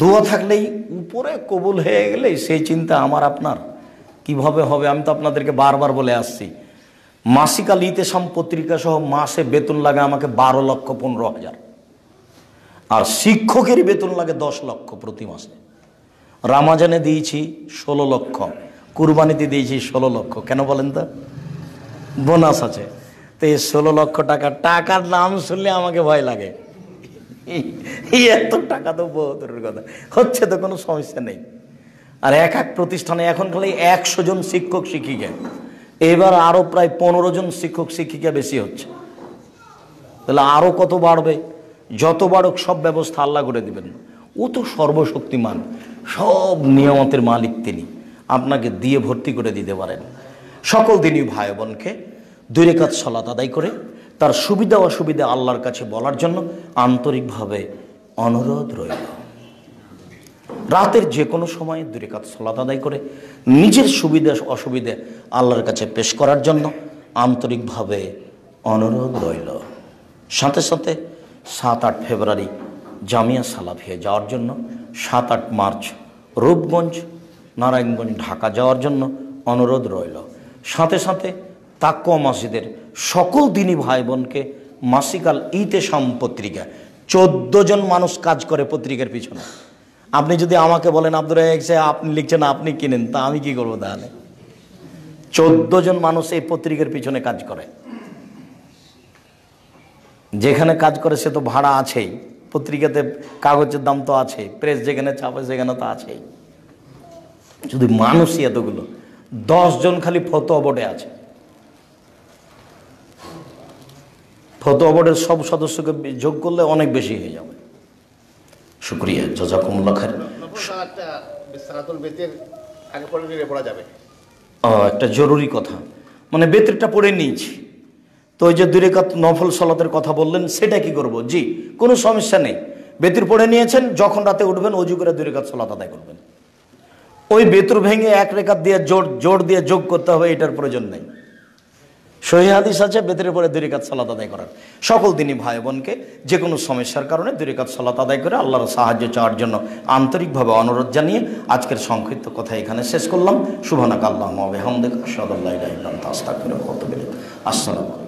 দোয়া থাকলেই উপরে কবুল হয়ে গেলে সেই চিন্তা আমার আপনার কিভাবে হবে আমি তো আপনাদেরকে বারবার বলে আসছি মাসিকাল ইতেসাম পত্রিকা সহ মাসে বেতন লাগে আমাকে বারো লক্ষ পনেরো হাজার আর শিক্ষকের বেতন লাগে দশ লক্ষ প্রতি মাসে রামাজানে দিয়েছি ষোলো লক্ষ কুরবানিতে দিয়েছি ষোলো লক্ষ কেন বলেন তো বোনাস আছে তো এই ষোলো লক্ষ টাকা টাকার নাম শুনলে আমাকে ভয় লাগে এত টাকা তো বহুদূরের কথা হচ্ছে তো কোনো সমস্যা নেই আর এক এক প্রতিষ্ঠানে এখন খালি একশো জন শিক্ষক শিক্ষিকা এবার আরও প্রায় পনেরো জন শিক্ষক শিক্ষিকা বেশি হচ্ছে তাহলে আরও কত বাড়বে যত বারক সব ব্যবস্থা আল্লাহ করে দেবেন ও তো সর্বশক্তিমান সব নিয়ামতের মালিক তিনি আপনাকে দিয়ে ভর্তি করে দিতে পারেন সকল দিনই ভাই বোনকে দুই রেখাত সলাত আদায় করে তার সুবিধা অসুবিধা আল্লাহর কাছে বলার জন্য আন্তরিকভাবে অনুরোধ রইল রাতের যে কোনো সময় দুই রেখাত সলাত আদায় করে নিজের সুবিধা অসুবিধা আল্লাহর কাছে পেশ করার জন্য আন্তরিকভাবে অনুরোধ রইল সাথে সাথে সাত আট ফেব্রুয়ারি জামিয়া সালাফিয়া যাওয়ার জন্য সাত আট মার্চ রূপগঞ্জ নারায়ণগঞ্জ ঢাকা যাওয়ার জন্য অনুরোধ রইল সাথে সাথে তাকুয়া মাসিদের সকল দিনী ভাই বোনকে মাসিকাল ইতে সাম পত্রিকা চোদ্দ জন মানুষ কাজ করে পত্রিকার পিছনে আপনি যদি আমাকে বলেন আব্দুর আপনি লিখছেন আপনি কিনেন তা আমি কি করবো তাহলে চোদ্দ জন মানুষ এই পত্রিকার পিছনে কাজ করে যেখানে কাজ করে সে তো ভাড়া আছেই পত্রিকাতে কাগজের দাম তো আছেই প্রেস যেখানে চাপে সেখানে তো আছেই যদি মানুষই এতগুলো দশজন খালি ফতো বোর্ডে আছে ফতো বোর্ডের সব সদস্যকে যোগ করলে অনেক বেশি হয়ে যাবে শুক্রিয়া জজাকুমুল্লা খান একটা জরুরি কথা মানে বেতরটা পড়ে নিয়েছি তো ওই যে দুই রেখাত নফল সলাতের কথা বললেন সেটা কি করব জি কোনো সমস্যা নেই বেতির পড়ে নিয়েছেন যখন রাতে উঠবেন অজু করে দুই রেখাত সলাত আদায় করবেন ওই বেতুর ভেঙে এক রেখাত দিয়ে জোর জোর দিয়ে যোগ করতে হবে এটার প্রয়োজন নেই সহি হাদিস আছে বেতের পরে দুই রেখাত সালাত আদায় করার সকল দিনই ভাই বোনকে যে কোনো সমস্যার কারণে দুই রেখাত সালাত আদায় করে আল্লাহর সাহায্য চাওয়ার জন্য আন্তরিকভাবে অনুরোধ জানিয়ে আজকের সংক্ষিপ্ত কথা এখানে শেষ করলাম শুভানাক আল্লাহ মহামদেক সদাল্লাহ